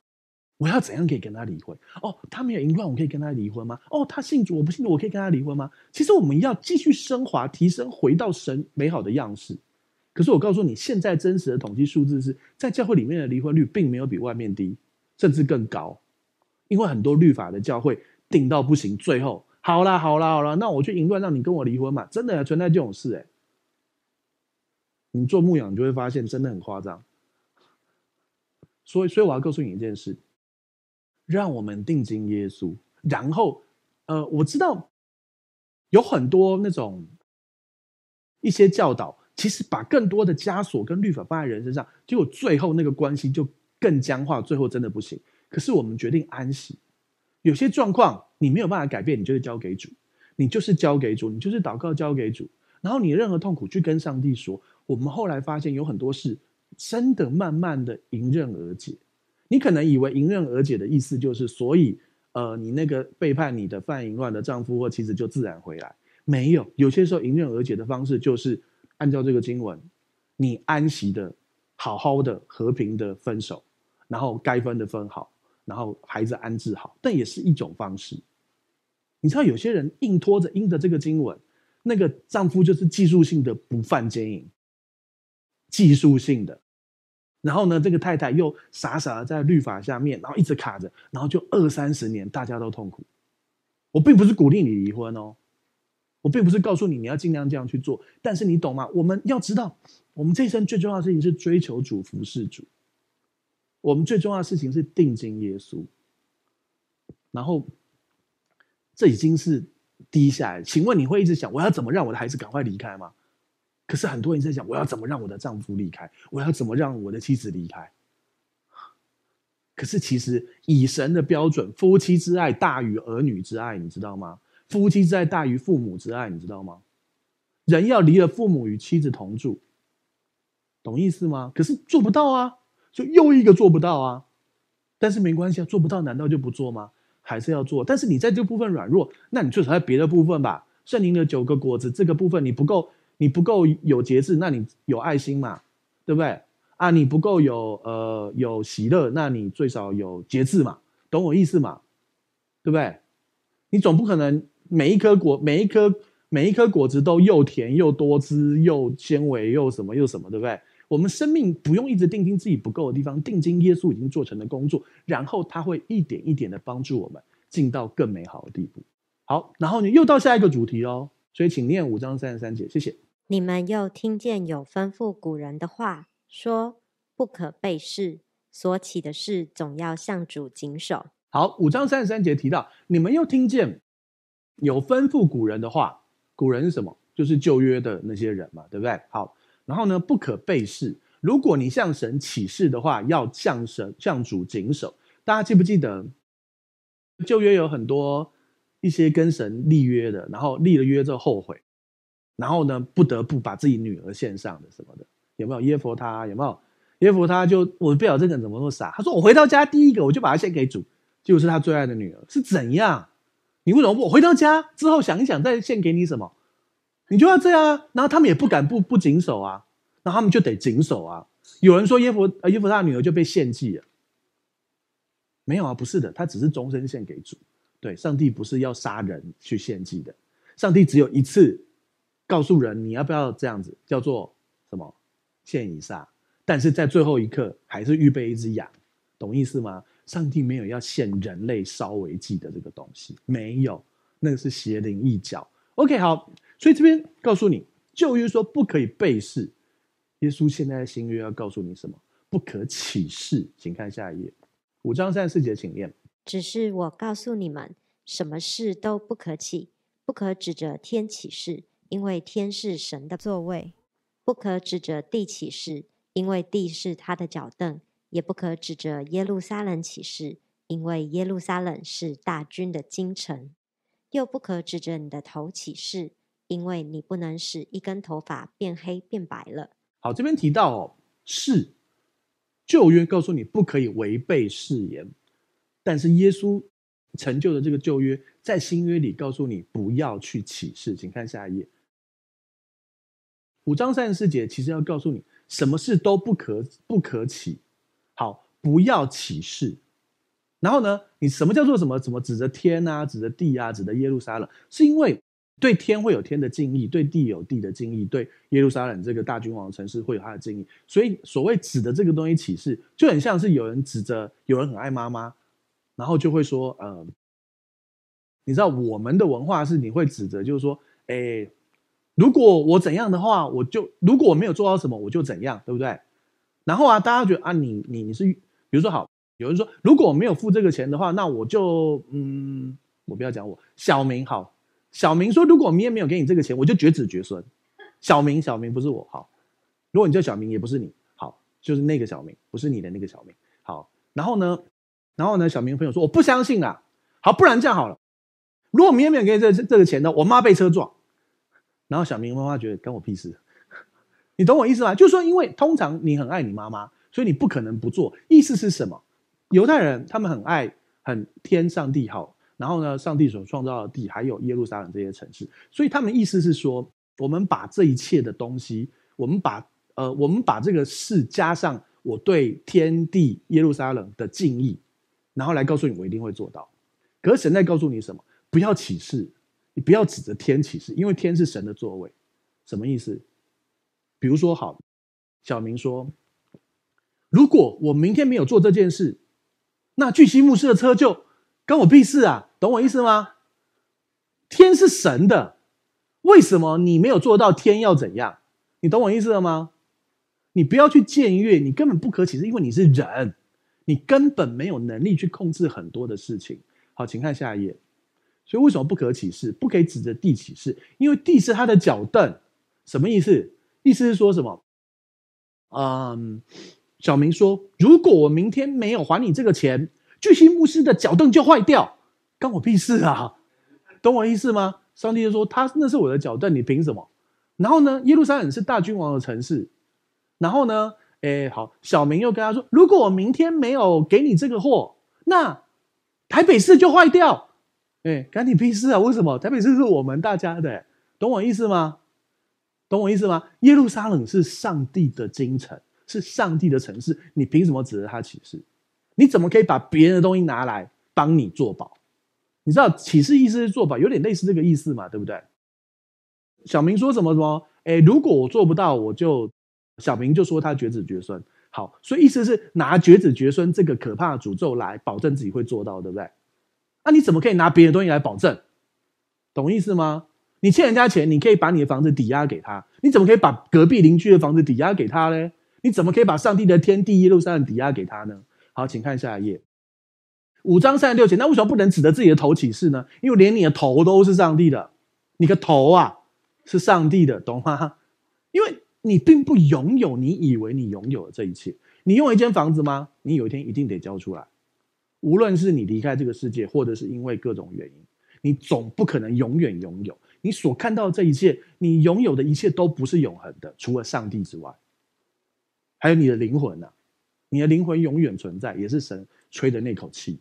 我要怎样可以跟他离婚？哦，他没有淫乱，我可以跟他离婚吗？哦，他信主，我不信主，我可以跟他离婚吗？其实我们要继续升华、提升，回到神美好的样式。可是我告诉你，现在真实的统计数字是在教会里面的离婚率并没有比外面低，甚至更高，因为很多律法的教会定到不行，最后。好啦好啦好啦，那我去淫乱，让你跟我离婚嘛？真的存在这种事哎？你做牧养，你就会发现真的很夸张。所以，所以我要告诉你一件事：，让我们定睛耶稣。然后，呃，我知道有很多那种一些教导，其实把更多的枷锁跟律法放在人身上，结果最后那个关系就更僵化，最后真的不行。可是，我们决定安息，有些状况。你没有办法改变，你就是交给主，你就是交给主，你就是祷告交给主。然后你任何痛苦去跟上帝说。我们后来发现有很多事真的慢慢的迎刃而解。你可能以为迎刃而解的意思就是，所以呃，你那个背叛你的犯淫乱的丈夫或妻子就自然回来。没有，有些时候迎刃而解的方式就是按照这个经文，你安息的，好好的和平的分手，然后该分的分好，然后孩子安置好，但也是一种方式。你知道有些人硬拖着硬着这个经文，那个丈夫就是技术性的不犯奸淫，技术性的，然后呢，这个太太又傻傻的在律法下面，然后一直卡着，然后就二三十年大家都痛苦。我并不是鼓励你离婚哦，我并不是告诉你你要尽量这样去做，但是你懂吗？我们要知道，我们这一生最重要的事情是追求主服侍主，我们最重要的事情是定睛耶稣，然后。这已经是低下来，请问你会一直想我要怎么让我的孩子赶快离开吗？可是很多人在想我要怎么让我的丈夫离开，我要怎么让我的妻子离开？可是其实以神的标准，夫妻之爱大于儿女之爱，你知道吗？夫妻之爱大于父母之爱，你知道吗？人要离了父母与妻子同住，懂意思吗？可是做不到啊，就又一个做不到啊。但是没关系啊，做不到难道就不做吗？还是要做，但是你在这部分软弱，那你至少在别的部分吧。圣灵的九个果子这个部分你不够，你不够有节制，那你有爱心嘛，对不对？啊，你不够有呃有喜乐，那你最少有节制嘛，懂我意思嘛？对不对？你总不可能每一颗果每一颗每一颗果子都又甜又多汁又纤维又什么又什么，对不对？我们生命不用一直定睛自己不够的地方，定睛耶稣已经做成了工作，然后他会一点一点的帮助我们进到更美好的地步。好，然后你又到下一个主题哦，所以请念五章三十三节，谢谢。你们又听见有吩咐古人的话，说不可背誓，所起的事总要向主谨守。好，五章三十三节提到，你们又听见有吩咐古人的话，古人是什么？就是旧约的那些人嘛，对不对？好。然后呢，不可背誓。如果你向神起誓的话，要向神、向主谨守。大家记不记得旧约有很多一些跟神立约的，然后立了约之后后悔，然后呢不得不把自己女儿献上的什么的，有没有耶佛他？有没有耶佛他？就我不晓得这个人怎么那么傻。他说我回到家第一个我就把他献给主，就是他最爱的女儿，是怎样？你为什么不回到家之后想一想再献给你什么？你就要这样，然后他们也不敢不不谨守啊，那他们就得谨守啊。有人说耶弗耶弗他的女儿就被献祭了，没有啊，不是的，他只是终身献给主。对，上帝不是要杀人去献祭的，上帝只有一次告诉人你要不要这样子，叫做什么献以撒，但是在最后一刻还是预备一只羊，懂意思吗？上帝没有要献人类烧为祭的这个东西，没有，那个是邪灵一脚。OK，好。所以这边告诉你，旧约说不可以背誓。耶稣现在的新约要告诉你什么？不可起誓。请看下一页，五章三四节，请念。只是我告诉你们，什么事都不可起，不可指着天起誓，因为天是神的座位；不可指着地起誓，因为地是他的脚凳；也不可指着耶路撒冷起誓，因为耶路撒冷是大军的京城；又不可指着你的头起誓。因为你不能使一根头发变黑变白了。好，这边提到哦，是旧约告诉你不可以违背誓言，但是耶稣成就的这个旧约，在新约里告诉你不要去起誓。请看下一页，五章三十四节其实要告诉你，什么事都不可不可起，好，不要起誓。然后呢，你什么叫做什么什么指着天啊，指着地啊，指着耶路撒冷，是因为。对天会有天的敬意，对地有地的敬意，对耶路撒冷这个大君王的城市会有他的敬意。所以所谓指的这个东西启示，就很像是有人指着有人很爱妈妈，然后就会说，嗯，你知道我们的文化是你会指责，就是说，哎，如果我怎样的话，我就如果我没有做到什么，我就怎样，对不对？然后啊，大家觉得啊，你你你是，比如说好，有人说如果我没有付这个钱的话，那我就嗯，我不要讲我小明好。小明说：“如果明天没有给你这个钱，我就绝子绝孙。”小明，小明不是我好。如果你叫小明，也不是你好，就是那个小明，不是你的那个小明好。然后呢，然后呢，小明朋友说：“我不相信啊。”好，不然这样好了。如果明天没有给这这个钱呢，我妈被车撞。然后小明妈妈觉得关我屁事，你懂我意思吗？就是说因为通常你很爱你妈妈，所以你不可能不做。意思是什么？犹太人他们很爱，很天上帝好。然后呢？上帝所创造的地，还有耶路撒冷这些城市，所以他们意思是说，我们把这一切的东西，我们把呃，我们把这个事加上我对天地耶路撒冷的敬意，然后来告诉你，我一定会做到。可是神在告诉你什么？不要起誓，你不要指着天起誓，因为天是神的座位。什么意思？比如说，好，小明说，如果我明天没有做这件事，那据悉牧师的车就。关我屁事啊？懂我意思吗？天是神的，为什么你没有做到？天要怎样？你懂我意思了吗？你不要去僭越，你根本不可启是因为你是人，你根本没有能力去控制很多的事情。好，请看下一页。所以为什么不可启示？不可以指着地启示？因为地是他的脚凳。什么意思？意思是说什么？嗯，小明说，如果我明天没有还你这个钱。巨星牧师的脚凳就坏掉，关我屁事啊！懂我意思吗？上帝就说他那是我的脚凳，你凭什么？然后呢？耶路撒冷是大君王的城市，然后呢？哎，好，小明又跟他说，如果我明天没有给你这个货，那台北市就坏掉，哎，关你屁事啊？为什么台北市是我们大家的？懂我意思吗？懂我意思吗？耶路撒冷是上帝的京城，是上帝的城市，你凭什么指着它起誓？你怎么可以把别人的东西拿来帮你做保？你知道启示意思是做保，有点类似这个意思嘛，对不对？小明说什么什么？哎，如果我做不到，我就小明就说他绝子绝孙。好，所以意思是拿绝子绝孙这个可怕的诅咒来保证自己会做到，对不对？那你怎么可以拿别人东西来保证？懂意思吗？你欠人家钱，你可以把你的房子抵押给他，你怎么可以把隔壁邻居的房子抵押给他呢？你怎么可以把上帝的天地一路上抵押给他呢？好，请看下一页。五章三十六节，那为什么不能指着自己的头起誓呢？因为连你的头都是上帝的，你个头啊，是上帝的，懂吗？因为你并不拥有，你以为你拥有的这一切，你用一间房子吗？你有一天一定得交出来，无论是你离开这个世界，或者是因为各种原因，你总不可能永远拥有你所看到的这一切，你拥有的一切都不是永恒的，除了上帝之外，还有你的灵魂呢。你的灵魂永远存在，也是神吹的那口气。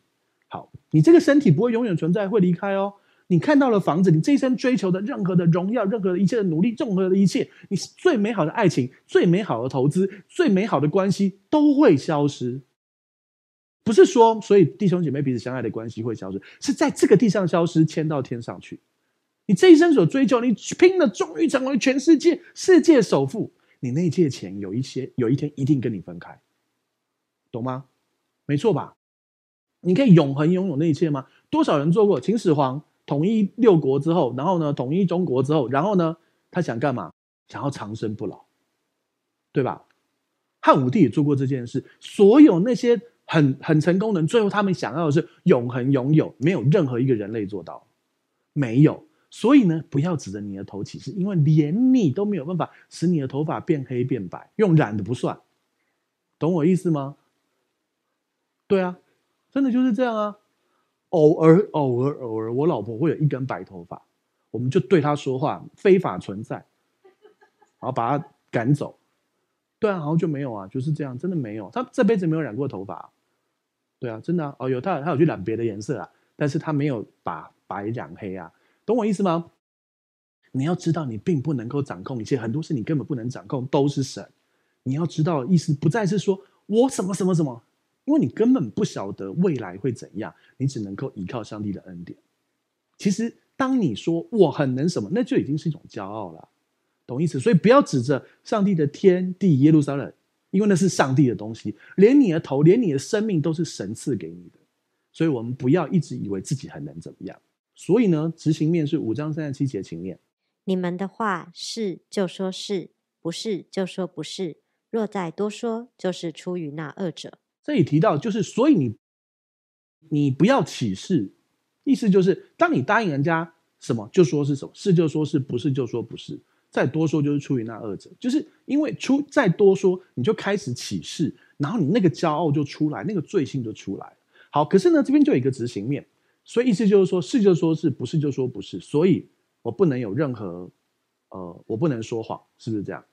好，你这个身体不会永远存在，会离开哦。你看到了房子，你这一生追求的任何的荣耀，任何一切的努力，任何的一切，你最美好的爱情、最美好的投资、最美好的关系都会消失。不是说，所以弟兄姐妹彼此相爱的关系会消失，是在这个地上消失，迁到天上去。你这一生所追求，你拼了，终于成为全世界世界首富，你那借钱有一些，有一天一定跟你分开。懂吗？没错吧？你可以永恒拥有那一切吗？多少人做过？秦始皇统一六国之后，然后呢？统一中国之后，然后呢？他想干嘛？想要长生不老，对吧？汉武帝也做过这件事。所有那些很很成功的人，最后他们想要的是永恒拥有，没有任何一个人类做到，没有。所以呢，不要指着你的头起誓，因为连你都没有办法使你的头发变黑变白，用染的不算。懂我意思吗？对啊，真的就是这样啊！偶尔，偶尔，偶尔，我老婆会有一根白头发，我们就对她说话：“非法存在。”然后把她赶走。对啊，好像就没有啊，就是这样，真的没有。她这辈子没有染过头发。对啊，真的。啊。哦有她她有去染别的颜色啊，但是她没有把白染黑啊，懂我意思吗？你要知道，你并不能够掌控一切，很多事你根本不能掌控，都是神。你要知道，意思不再是说我什么什么什么。因为你根本不晓得未来会怎样，你只能够依靠上帝的恩典。其实，当你说我很能什么，那就已经是一种骄傲了，懂意思？所以不要指着上帝的天地耶路撒冷，因为那是上帝的东西，连你的头，连你的生命都是神赐给你的。所以，我们不要一直以为自己很能怎么样。所以呢，执行面是五章三十七节情面，你们的话是就说是，不是就说不是，若再多说，就是出于那二者。这里提到就是，所以你，你不要起誓，意思就是，当你答应人家什么，就说是什么，是就说是不是就说不是，再多说就是出于那二者，就是因为出再多说你就开始起誓，然后你那个骄傲就出来，那个罪性就出来。好，可是呢，这边就有一个执行面，所以意思就是说，是就说是不是就说不是，所以我不能有任何，呃，我不能说谎，是不是这样？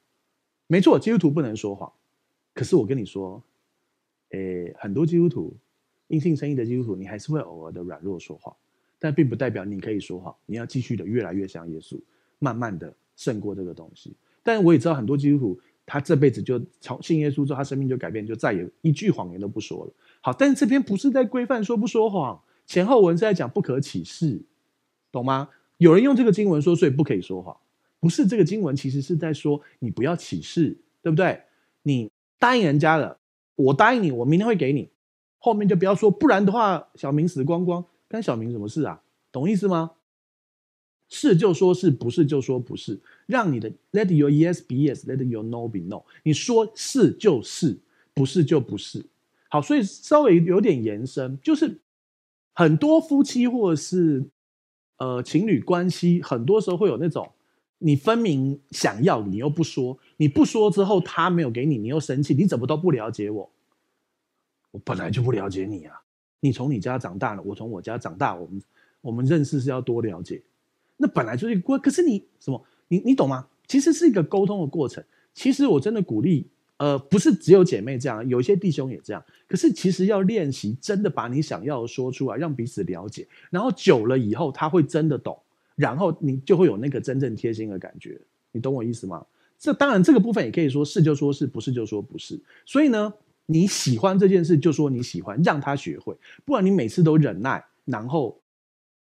没错，基督徒不能说谎，可是我跟你说。诶，很多基督徒，硬性生意的基督徒，你还是会偶尔的软弱说话，但并不代表你可以说谎。你要继续的越来越像耶稣，慢慢的胜过这个东西。但我也知道很多基督徒，他这辈子就从信耶稣之后，他生命就改变，就再也一句谎言都不说了。好，但是这篇不是在规范说不说谎，前后文是在讲不可起誓，懂吗？有人用这个经文说，所以不可以说谎，不是这个经文，其实是在说你不要起誓，对不对？你答应人家了。我答应你，我明天会给你，后面就不要说，不然的话，小明死光光，干小明什么事啊？懂意思吗？是就说是不是就说不是，让你的 Let your yes be yes，Let your no be no，你说是就是，不是就不是。好，所以稍微有点延伸，就是很多夫妻或者是呃情侣关系，很多时候会有那种。你分明想要，你又不说。你不说之后，他没有给你，你又生气。你怎么都不了解我？我本来就不了解你啊！你从你家长大了，我从我家长大，我们我们认识是要多了解。那本来就是关，可是你什么？你你懂吗？其实是一个沟通的过程。其实我真的鼓励，呃，不是只有姐妹这样，有一些弟兄也这样。可是其实要练习，真的把你想要的说出来，让彼此了解，然后久了以后，他会真的懂。然后你就会有那个真正贴心的感觉，你懂我意思吗？这当然这个部分也可以说是就说是不是就说不是，所以呢你喜欢这件事就说你喜欢，让他学会，不然你每次都忍耐，然后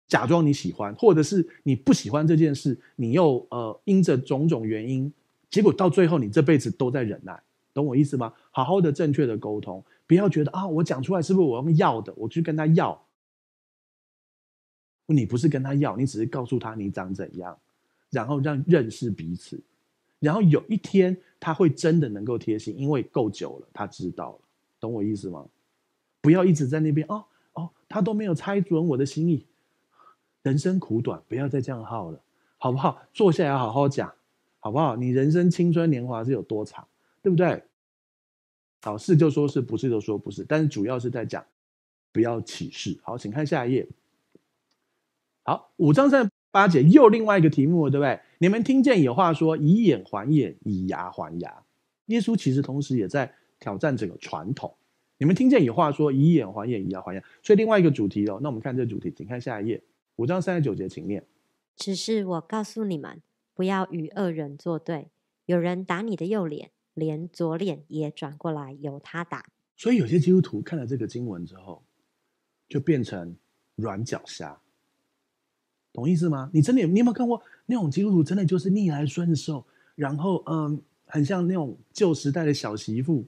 假装你喜欢，或者是你不喜欢这件事，你又呃因着种种原因，结果到最后你这辈子都在忍耐，懂我意思吗？好好的正确的沟通，不要觉得啊我讲出来是不是我要要的，我去跟他要。你不是跟他要，你只是告诉他你长怎样，然后让认识彼此，然后有一天他会真的能够贴心，因为够久了，他知道了，懂我意思吗？不要一直在那边哦哦，他都没有猜准我的心意。人生苦短，不要再这样耗了，好不好？坐下来好好讲，好不好？你人生青春年华是有多长，对不对？好，是就说是不是就说不是，但是主要是在讲，不要起誓。好，请看下一页。好，五章三十八节又另外一个题目，对不对？你们听见有话说“以眼还眼，以牙还牙”，耶稣其实同时也在挑战整个传统。你们听见有话说“以眼还眼，以牙还牙”，所以另外一个主题哦。那我们看这主题，请看下一页，五章三十九节，请念。只是我告诉你们，不要与恶人作对。有人打你的右脸，连左脸也转过来由他打。所以有些基督徒看了这个经文之后，就变成软脚虾。懂意思吗？你真的你有没有看过那种基督徒，真的就是逆来顺受，然后嗯，很像那种旧时代的小媳妇，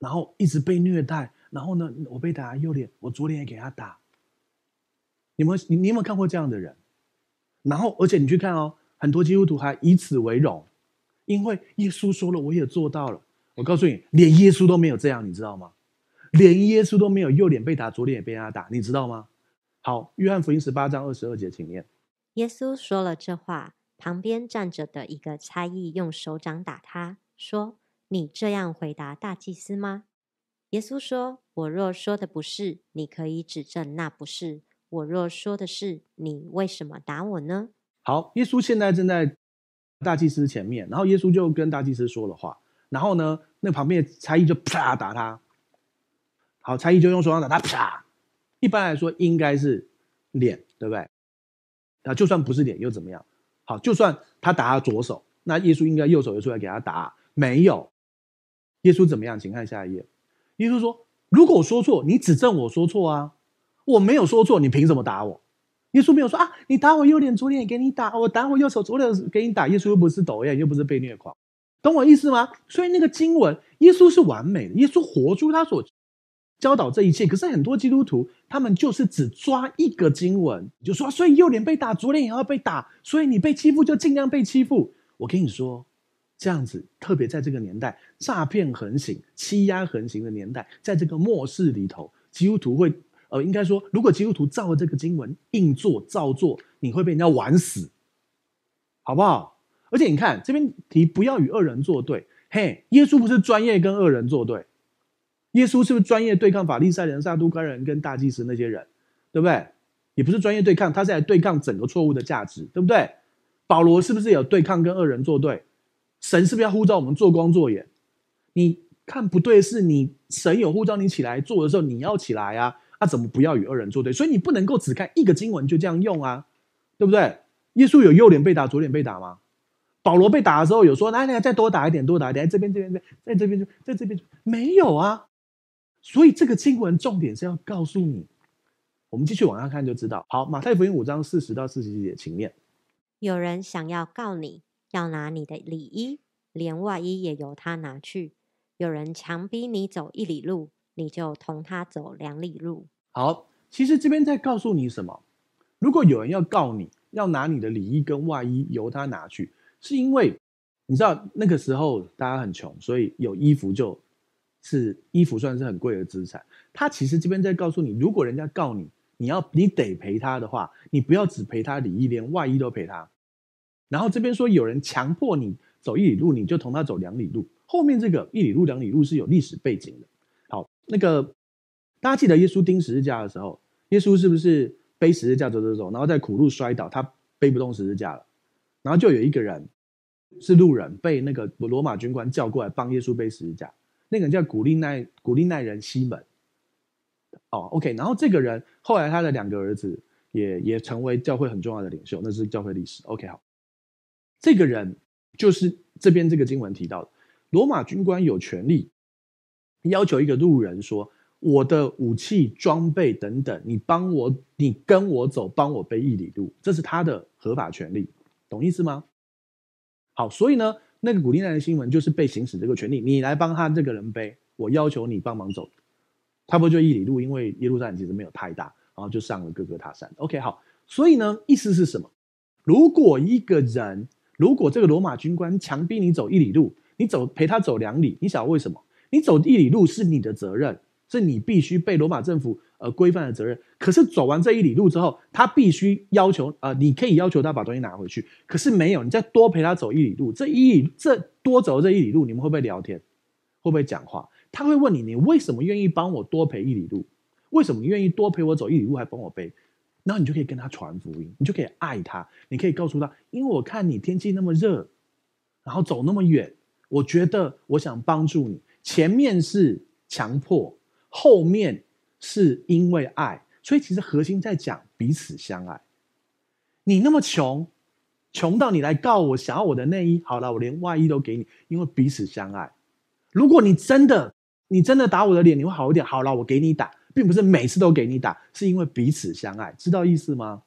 然后一直被虐待，然后呢，我被打右脸，我左脸也给他打。你们你你有没有看过这样的人？然后而且你去看哦，很多基督徒还以此为荣，因为耶稣说了，我也做到了。我告诉你，连耶稣都没有这样，你知道吗？连耶稣都没有右脸被打，左脸也被他打，你知道吗？好，约翰福音十八章二十二节，请念。耶稣说了这话，旁边站着的一个差役用手掌打他说：“你这样回答大祭司吗？”耶稣说：“我若说的不是，你可以指证那不是；我若说的是，你为什么打我呢？”好，耶稣现在正在大祭司前面，然后耶稣就跟大祭司说了话，然后呢，那旁边差役就啪打他，好，差役就用手掌打他啪。一般来说应该是脸，对不对？啊，就算不是脸又怎么样？好，就算他打他左手，那耶稣应该右手也出来给他打，没有？耶稣怎么样？请看下一页。耶稣说：“如果我说错，你指证我说错啊，我没有说错，你凭什么打我？”耶稣没有说啊，你打我右脸左脸给你打，我打我右手左脸给你打。耶稣又不是抖眼，又不是被虐狂，懂我意思吗？所以那个经文，耶稣是完美的，耶稣活出他所。教导这一切，可是很多基督徒他们就是只抓一个经文，就说所以右脸被打，左脸也要被打，所以你被欺负就尽量被欺负。我跟你说，这样子特别在这个年代，诈骗横行、欺压横行的年代，在这个末世里头，基督徒会，呃，应该说，如果基督徒照了这个经文硬做照做，你会被人家玩死，好不好？而且你看这边提不要与恶人作对，嘿，耶稣不是专业跟恶人作对。耶稣是不是专业对抗法利赛人、撒都该人跟大祭司那些人，对不对？也不是专业对抗，他是来对抗整个错误的价值，对不对？保罗是不是有对抗跟恶人作对？神是不是要呼召我们做光做眼？你看不对是你神有呼召你起来做的时候，你要起来啊！那怎么不要与恶人作对？所以你不能够只看一个经文就这样用啊，对不对？耶稣有右脸被打，左脸被打吗？保罗被打的时候有说来来再多打一点，多打一点，在这边这边这边这边就在这边没有啊？所以这个经文重点是要告诉你，我们继续往下看就知道。好，马太福音五章四十到四十几节前面，有人想要告你，要拿你的礼衣、连外衣也由他拿去；有人强逼你走一里路，你就同他走两里路。好，其实这边在告诉你什么？如果有人要告你，要拿你的礼衣跟外衣由他拿去，是因为你知道那个时候大家很穷，所以有衣服就。是衣服算是很贵的资产。他其实这边在告诉你，如果人家告你，你要你得赔他的话，你不要只赔他里衣，连外衣都赔他。然后这边说有人强迫你走一里路，你就同他走两里路。后面这个一里路两里路是有历史背景的。好，那个大家记得耶稣钉十字架的时候，耶稣是不是背十字架走走走，然后在苦路摔倒，他背不动十字架了，然后就有一个人是路人被那个罗马军官叫过来帮耶稣背十字架。那个人叫古利奈古利奈人西门，哦，OK，然后这个人后来他的两个儿子也也成为教会很重要的领袖，那是教会历史。OK，好，这个人就是这边这个经文提到的，罗马军官有权利要求一个路人说：“我的武器装备等等，你帮我，你跟我走，帮我背一里路。”这是他的合法权利，懂意思吗？好，所以呢。那个古丽奈的新闻就是被行使这个权利，你来帮他这个人背，我要求你帮忙走，他不就一里路，因为耶路撒冷其实没有太大，然后就上了哥哥塔山。OK，好，所以呢，意思是什么？如果一个人，如果这个罗马军官强逼你走一里路，你走陪他走两里，你想为什么？你走一里路是你的责任，是你必须被罗马政府。呃，规范的责任。可是走完这一里路之后，他必须要求，呃，你可以要求他把东西拿回去。可是没有，你再多陪他走一里路，这一这多走这一里路，你们会不会聊天？会不会讲话？他会问你，你为什么愿意帮我多陪一里路？为什么愿意多陪我走一里路，还帮我背？然后你就可以跟他传福音，你就可以爱他，你可以告诉他，因为我看你天气那么热，然后走那么远，我觉得我想帮助你。前面是强迫，后面。是因为爱，所以其实核心在讲彼此相爱。你那么穷，穷到你来告我想要我的内衣，好了，我连外衣都给你，因为彼此相爱。如果你真的，你真的打我的脸，你会好一点。好了，我给你打，并不是每次都给你打，是因为彼此相爱，知道意思吗？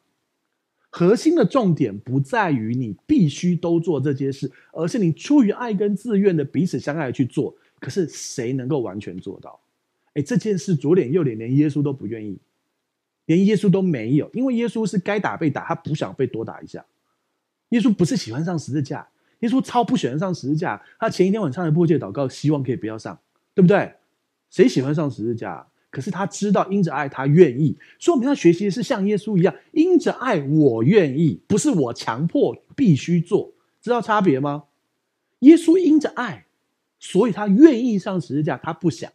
核心的重点不在于你必须都做这些事，而是你出于爱跟自愿的彼此相爱去做。可是谁能够完全做到？哎，这件事左脸右脸，连耶稣都不愿意，连耶稣都没有，因为耶稣是该打被打，他不想被多打一下。耶稣不是喜欢上十字架，耶稣超不喜欢上十字架，他前一天晚上还破戒祷告，希望可以不要上，对不对？谁喜欢上十字架？可是他知道因着爱，他愿意。所以我们要学习的是像耶稣一样，因着爱我愿意，不是我强迫必须做，知道差别吗？耶稣因着爱，所以他愿意上十字架，他不想。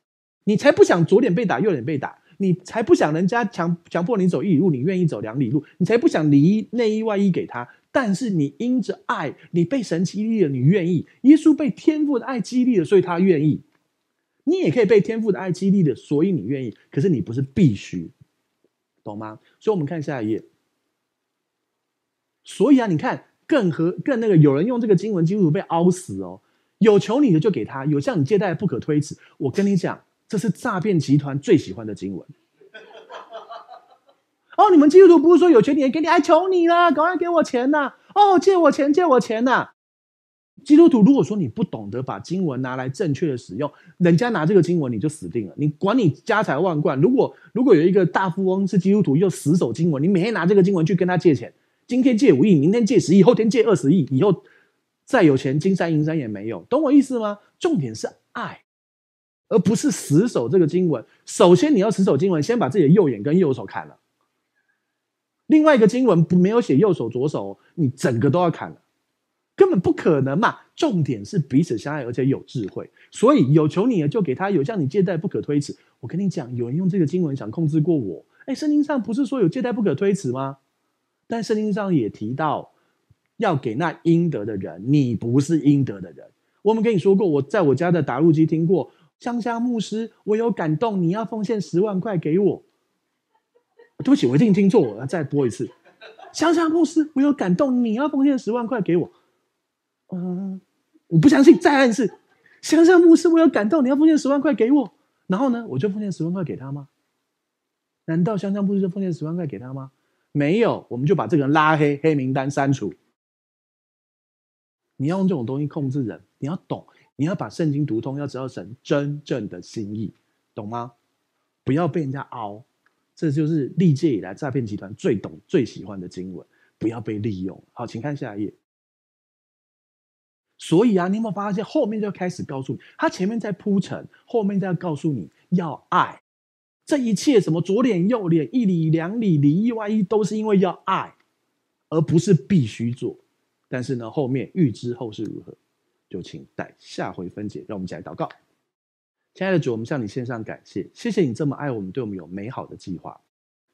你才不想左脸被打右脸被打，你才不想人家强强迫你走一里路，你愿意走两里路，你才不想里衣内衣外衣给他，但是你因着爱你被神激励了，你愿意；耶稣被天赋的爱激励了，所以他愿意。你也可以被天赋的爱激励的，所以你愿意。可是你不是必须，懂吗？所以我们看下一页。所以啊，你看更和更那个有人用这个经文基督徒被凹死哦。有求你的就给他，有向你借贷不可推辞。我跟你讲。这是诈骗集团最喜欢的经文。哦，你们基督徒不是说有钱你也给你，还求你了，赶快给我钱呐！哦，借我钱，借我钱呐！基督徒，如果说你不懂得把经文拿来正确的使用，人家拿这个经文你就死定了。你管你家财万贯，如果如果有一个大富翁是基督徒，又死守经文，你每天拿这个经文去跟他借钱，今天借五亿，明天借十亿，后天借二十亿，以后再有钱，金山银山也没有，懂我意思吗？重点是爱。而不是死守这个经文。首先，你要死守经文，先把自己的右眼跟右手砍了。另外一个经文不没有写右手、左手，你整个都要砍了，根本不可能嘛。重点是彼此相爱，而且有智慧，所以有求你的就给他，有向你借贷不可推辞。我跟你讲，有人用这个经文想控制过我。哎，圣经上不是说有借贷不可推辞吗？但圣经上也提到要给那应得的人。你不是应得的人。我们跟你说过，我在我家的打路机听过。香香牧师，我有感动，你要奉献十万块给我。对不起，我一定听错，我要再播一次。香香牧师，我有感动，你要奉献十万块给我。嗯，我不相信，再暗示。香香牧师，我有感动，你要奉献十万块给我。然后呢，我就奉献十万块给他吗？难道香香牧师就奉献十万块给他吗？没有，我们就把这个人拉黑，黑名单删除。你要用这种东西控制人，你要懂。你要把圣经读通，要知道神真正的心意，懂吗？不要被人家凹，这就是历届以来诈骗集团最懂、最喜欢的经文，不要被利用。好，请看下一页。所以啊，你有没有发现，后面就要开始告诉你，他前面在铺陈，后面再告诉你要爱，这一切什么左脸右脸一里两里里一外一，都是因为要爱，而不是必须做。但是呢，后面预知后事如何？就请待下回分解。让我们一起来祷告，亲爱的主，我们向你献上感谢，谢谢你这么爱我们，对我们有美好的计划。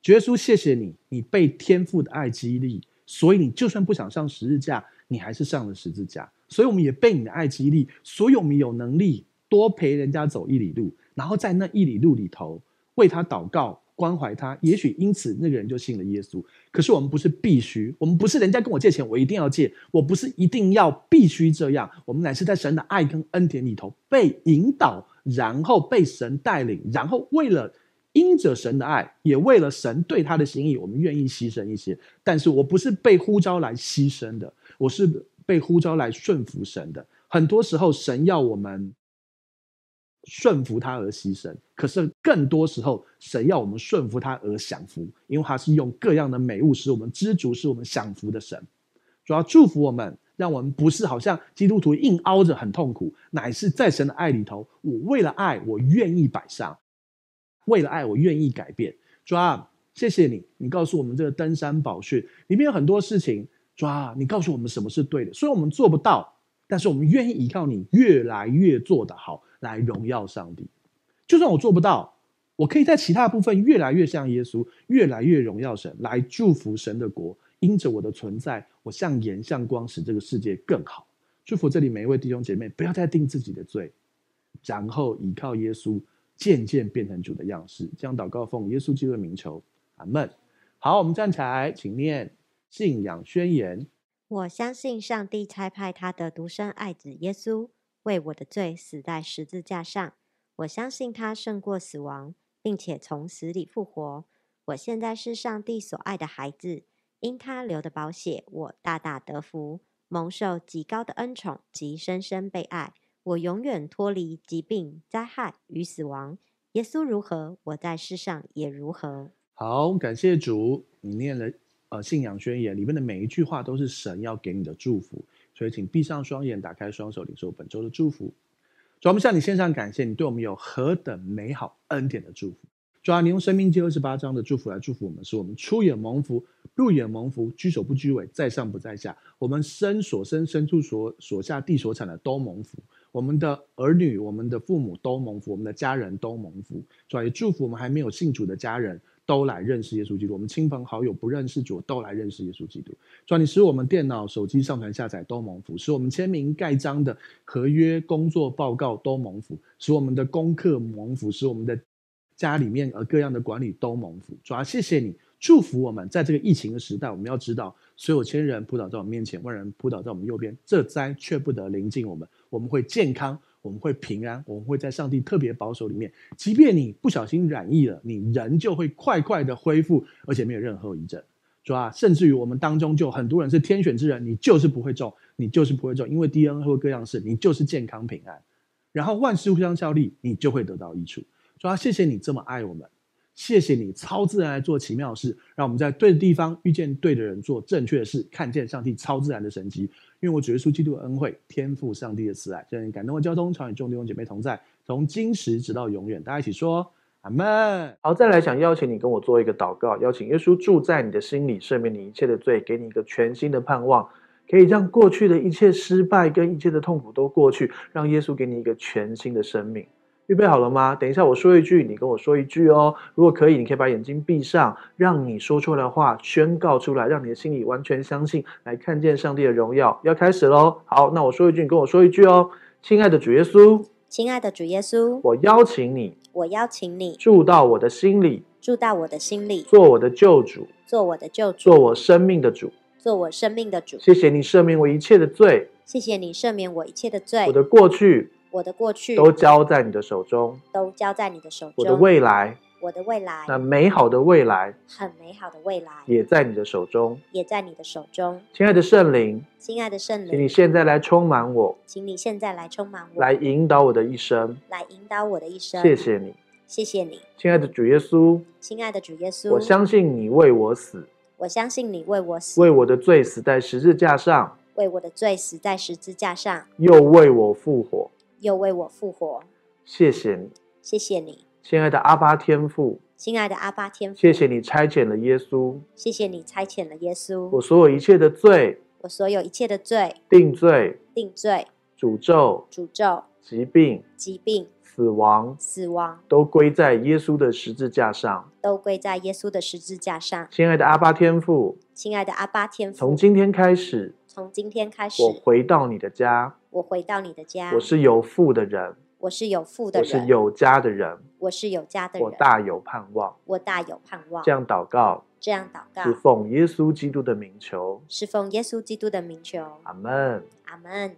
耶稣，谢谢你，你被天父的爱激励，所以你就算不想上十字架，你还是上了十字架。所以我们也被你的爱激励，所以我们有能力多陪人家走一里路，然后在那一里路里头为他祷告。关怀他，也许因此那个人就信了耶稣。可是我们不是必须，我们不是人家跟我借钱，我一定要借，我不是一定要必须这样。我们乃是在神的爱跟恩典里头被引导，然后被神带领，然后为了因着神的爱，也为了神对他的心意，我们愿意牺牲一些。但是我不是被呼召来牺牲的，我是被呼召来顺服神的。很多时候，神要我们。顺服他而牺牲，可是更多时候，神要我们顺服他而享福，因为他是用各样的美物使我们知足，使我们享福的神，主要祝福我们，让我们不是好像基督徒硬凹着很痛苦，乃是在神的爱里头，我为了爱，我愿意摆上，为了爱，我愿意改变。啊，谢谢你，你告诉我们这个登山宝训里面有很多事情，啊，你告诉我们什么是对的，虽然我们做不到，但是我们愿意依靠你，越来越做得好。来荣耀上帝，就算我做不到，我可以在其他部分越来越像耶稣，越来越荣耀神，来祝福神的国。因着我的存在，我像盐像光，使这个世界更好。祝福这里每一位弟兄姐妹，不要再定自己的罪，然后依靠耶稣，渐渐变成主的样式。样祷告奉耶稣基督名求，阿门。好，我们站起来，请念信仰宣言。我相信上帝差派他的独生爱子耶稣。为我的罪死在十字架上，我相信他胜过死亡，并且从死里复活。我现在是上帝所爱的孩子，因他流的宝血，我大大得福，蒙受极高的恩宠及深深被爱。我永远脱离疾病、灾害与死亡。耶稣如何，我在世上也如何。好，感谢主，你念了呃信仰宣言里面的每一句话，都是神要给你的祝福。所以，请闭上双眼，打开双手，领受本周的祝福。主我们向你献上感谢，你对我们有何等美好恩典的祝福。主啊，你用《生命经》二十八章的祝福来祝福我们，使我们出眼蒙福，入眼蒙福，居首不居尾，在上不在下。我们身所生、身处所所下地所产的都蒙福。我们的儿女、我们的父母都蒙福，我们的家人都蒙福。主啊，也祝福我们还没有信主的家人。都来认识耶稣基督，我们亲朋好友不认识主，都来认识耶稣基督。主啊，你使我们电脑、手机上传下载都蒙福，使我们签名盖章的合约、工作报告都蒙福，使我们的功课蒙福，使我们的家里面呃各样的管理都蒙福。主啊，谢谢你，祝福我们在这个疫情的时代，我们要知道。所有千人扑倒在我们面前，万人扑倒在我们右边，这灾却不得临近我们。我们会健康，我们会平安，我们会在上帝特别保守里面。即便你不小心染疫了，你仍就会快快的恢复，而且没有任何遗症，是吧？甚至于我们当中就很多人是天选之人，你就是不会中，你就是不会中，因为 DNA 或各样事，你就是健康平安。然后万事互相效力，你就会得到益处。说啊，谢谢你这么爱我们。谢谢你超自然来做奇妙的事，让我们在对的地方遇见对的人，做正确的事，看见上帝超自然的神迹。因为我耶稣基督的恩惠，天赋上帝的慈爱，让人感动的交通，常与众弟兄姐妹同在，从今时直到永远。大家一起说阿门。好，再来想邀请你跟我做一个祷告，邀请耶稣住在你的心里，赦免你一切的罪，给你一个全新的盼望，可以让过去的一切失败跟一切的痛苦都过去，让耶稣给你一个全新的生命。预备好了吗？等一下，我说一句，你跟我说一句哦。如果可以，你可以把眼睛闭上，让你说出来的话宣告出来，让你的心里完全相信，来看见上帝的荣耀。要开始喽！好，那我说一句，你跟我说一句哦。亲爱的主耶稣，亲爱的主耶稣，我邀请你，我邀请你住到我的心里，住到我的心里，做我的救主，做我的救主，做我生命的主，做我生命的主。谢谢你赦免我一切的罪，谢谢你赦免我一切的罪，我的过去。我的过去都交在你的手中，都交在你的手中。我的未来，我的未来，那美好的未来，很美好的未来，也在你的手中，也在你的手中。亲爱的圣灵，亲爱的圣灵，请你现在来充满我，请你现在来充满我，来引导我的一生，来引导我的一生。谢谢你，谢谢你，亲爱的主耶稣，亲爱的主耶稣，我相信你为我死，我相信你为我死，为我的罪死在十字架上，为我的罪死在十字架上，又为我复活。又为我复活，谢谢你，谢谢你，亲爱的阿巴天父，亲爱的阿巴天父，谢谢你差遣了耶稣，谢谢你差遣了耶稣，我所有一切的罪，我所有一切的罪，定罪，定罪，诅咒，诅咒，疾病，疾病，死亡，死亡，都归在耶稣的十字架上，都归在耶稣的十字架上，亲爱的阿巴天父，亲爱的阿巴天父，从今天开始。从今天开始，我回到你的家。我回到你的家。我是有父的人。我是有父的。我是有家的人。我是有家的人。我大有盼望。我大有盼望。这样祷告。这样祷告。是奉耶稣基督的名求。是奉耶稣基督的名求。阿门。阿门。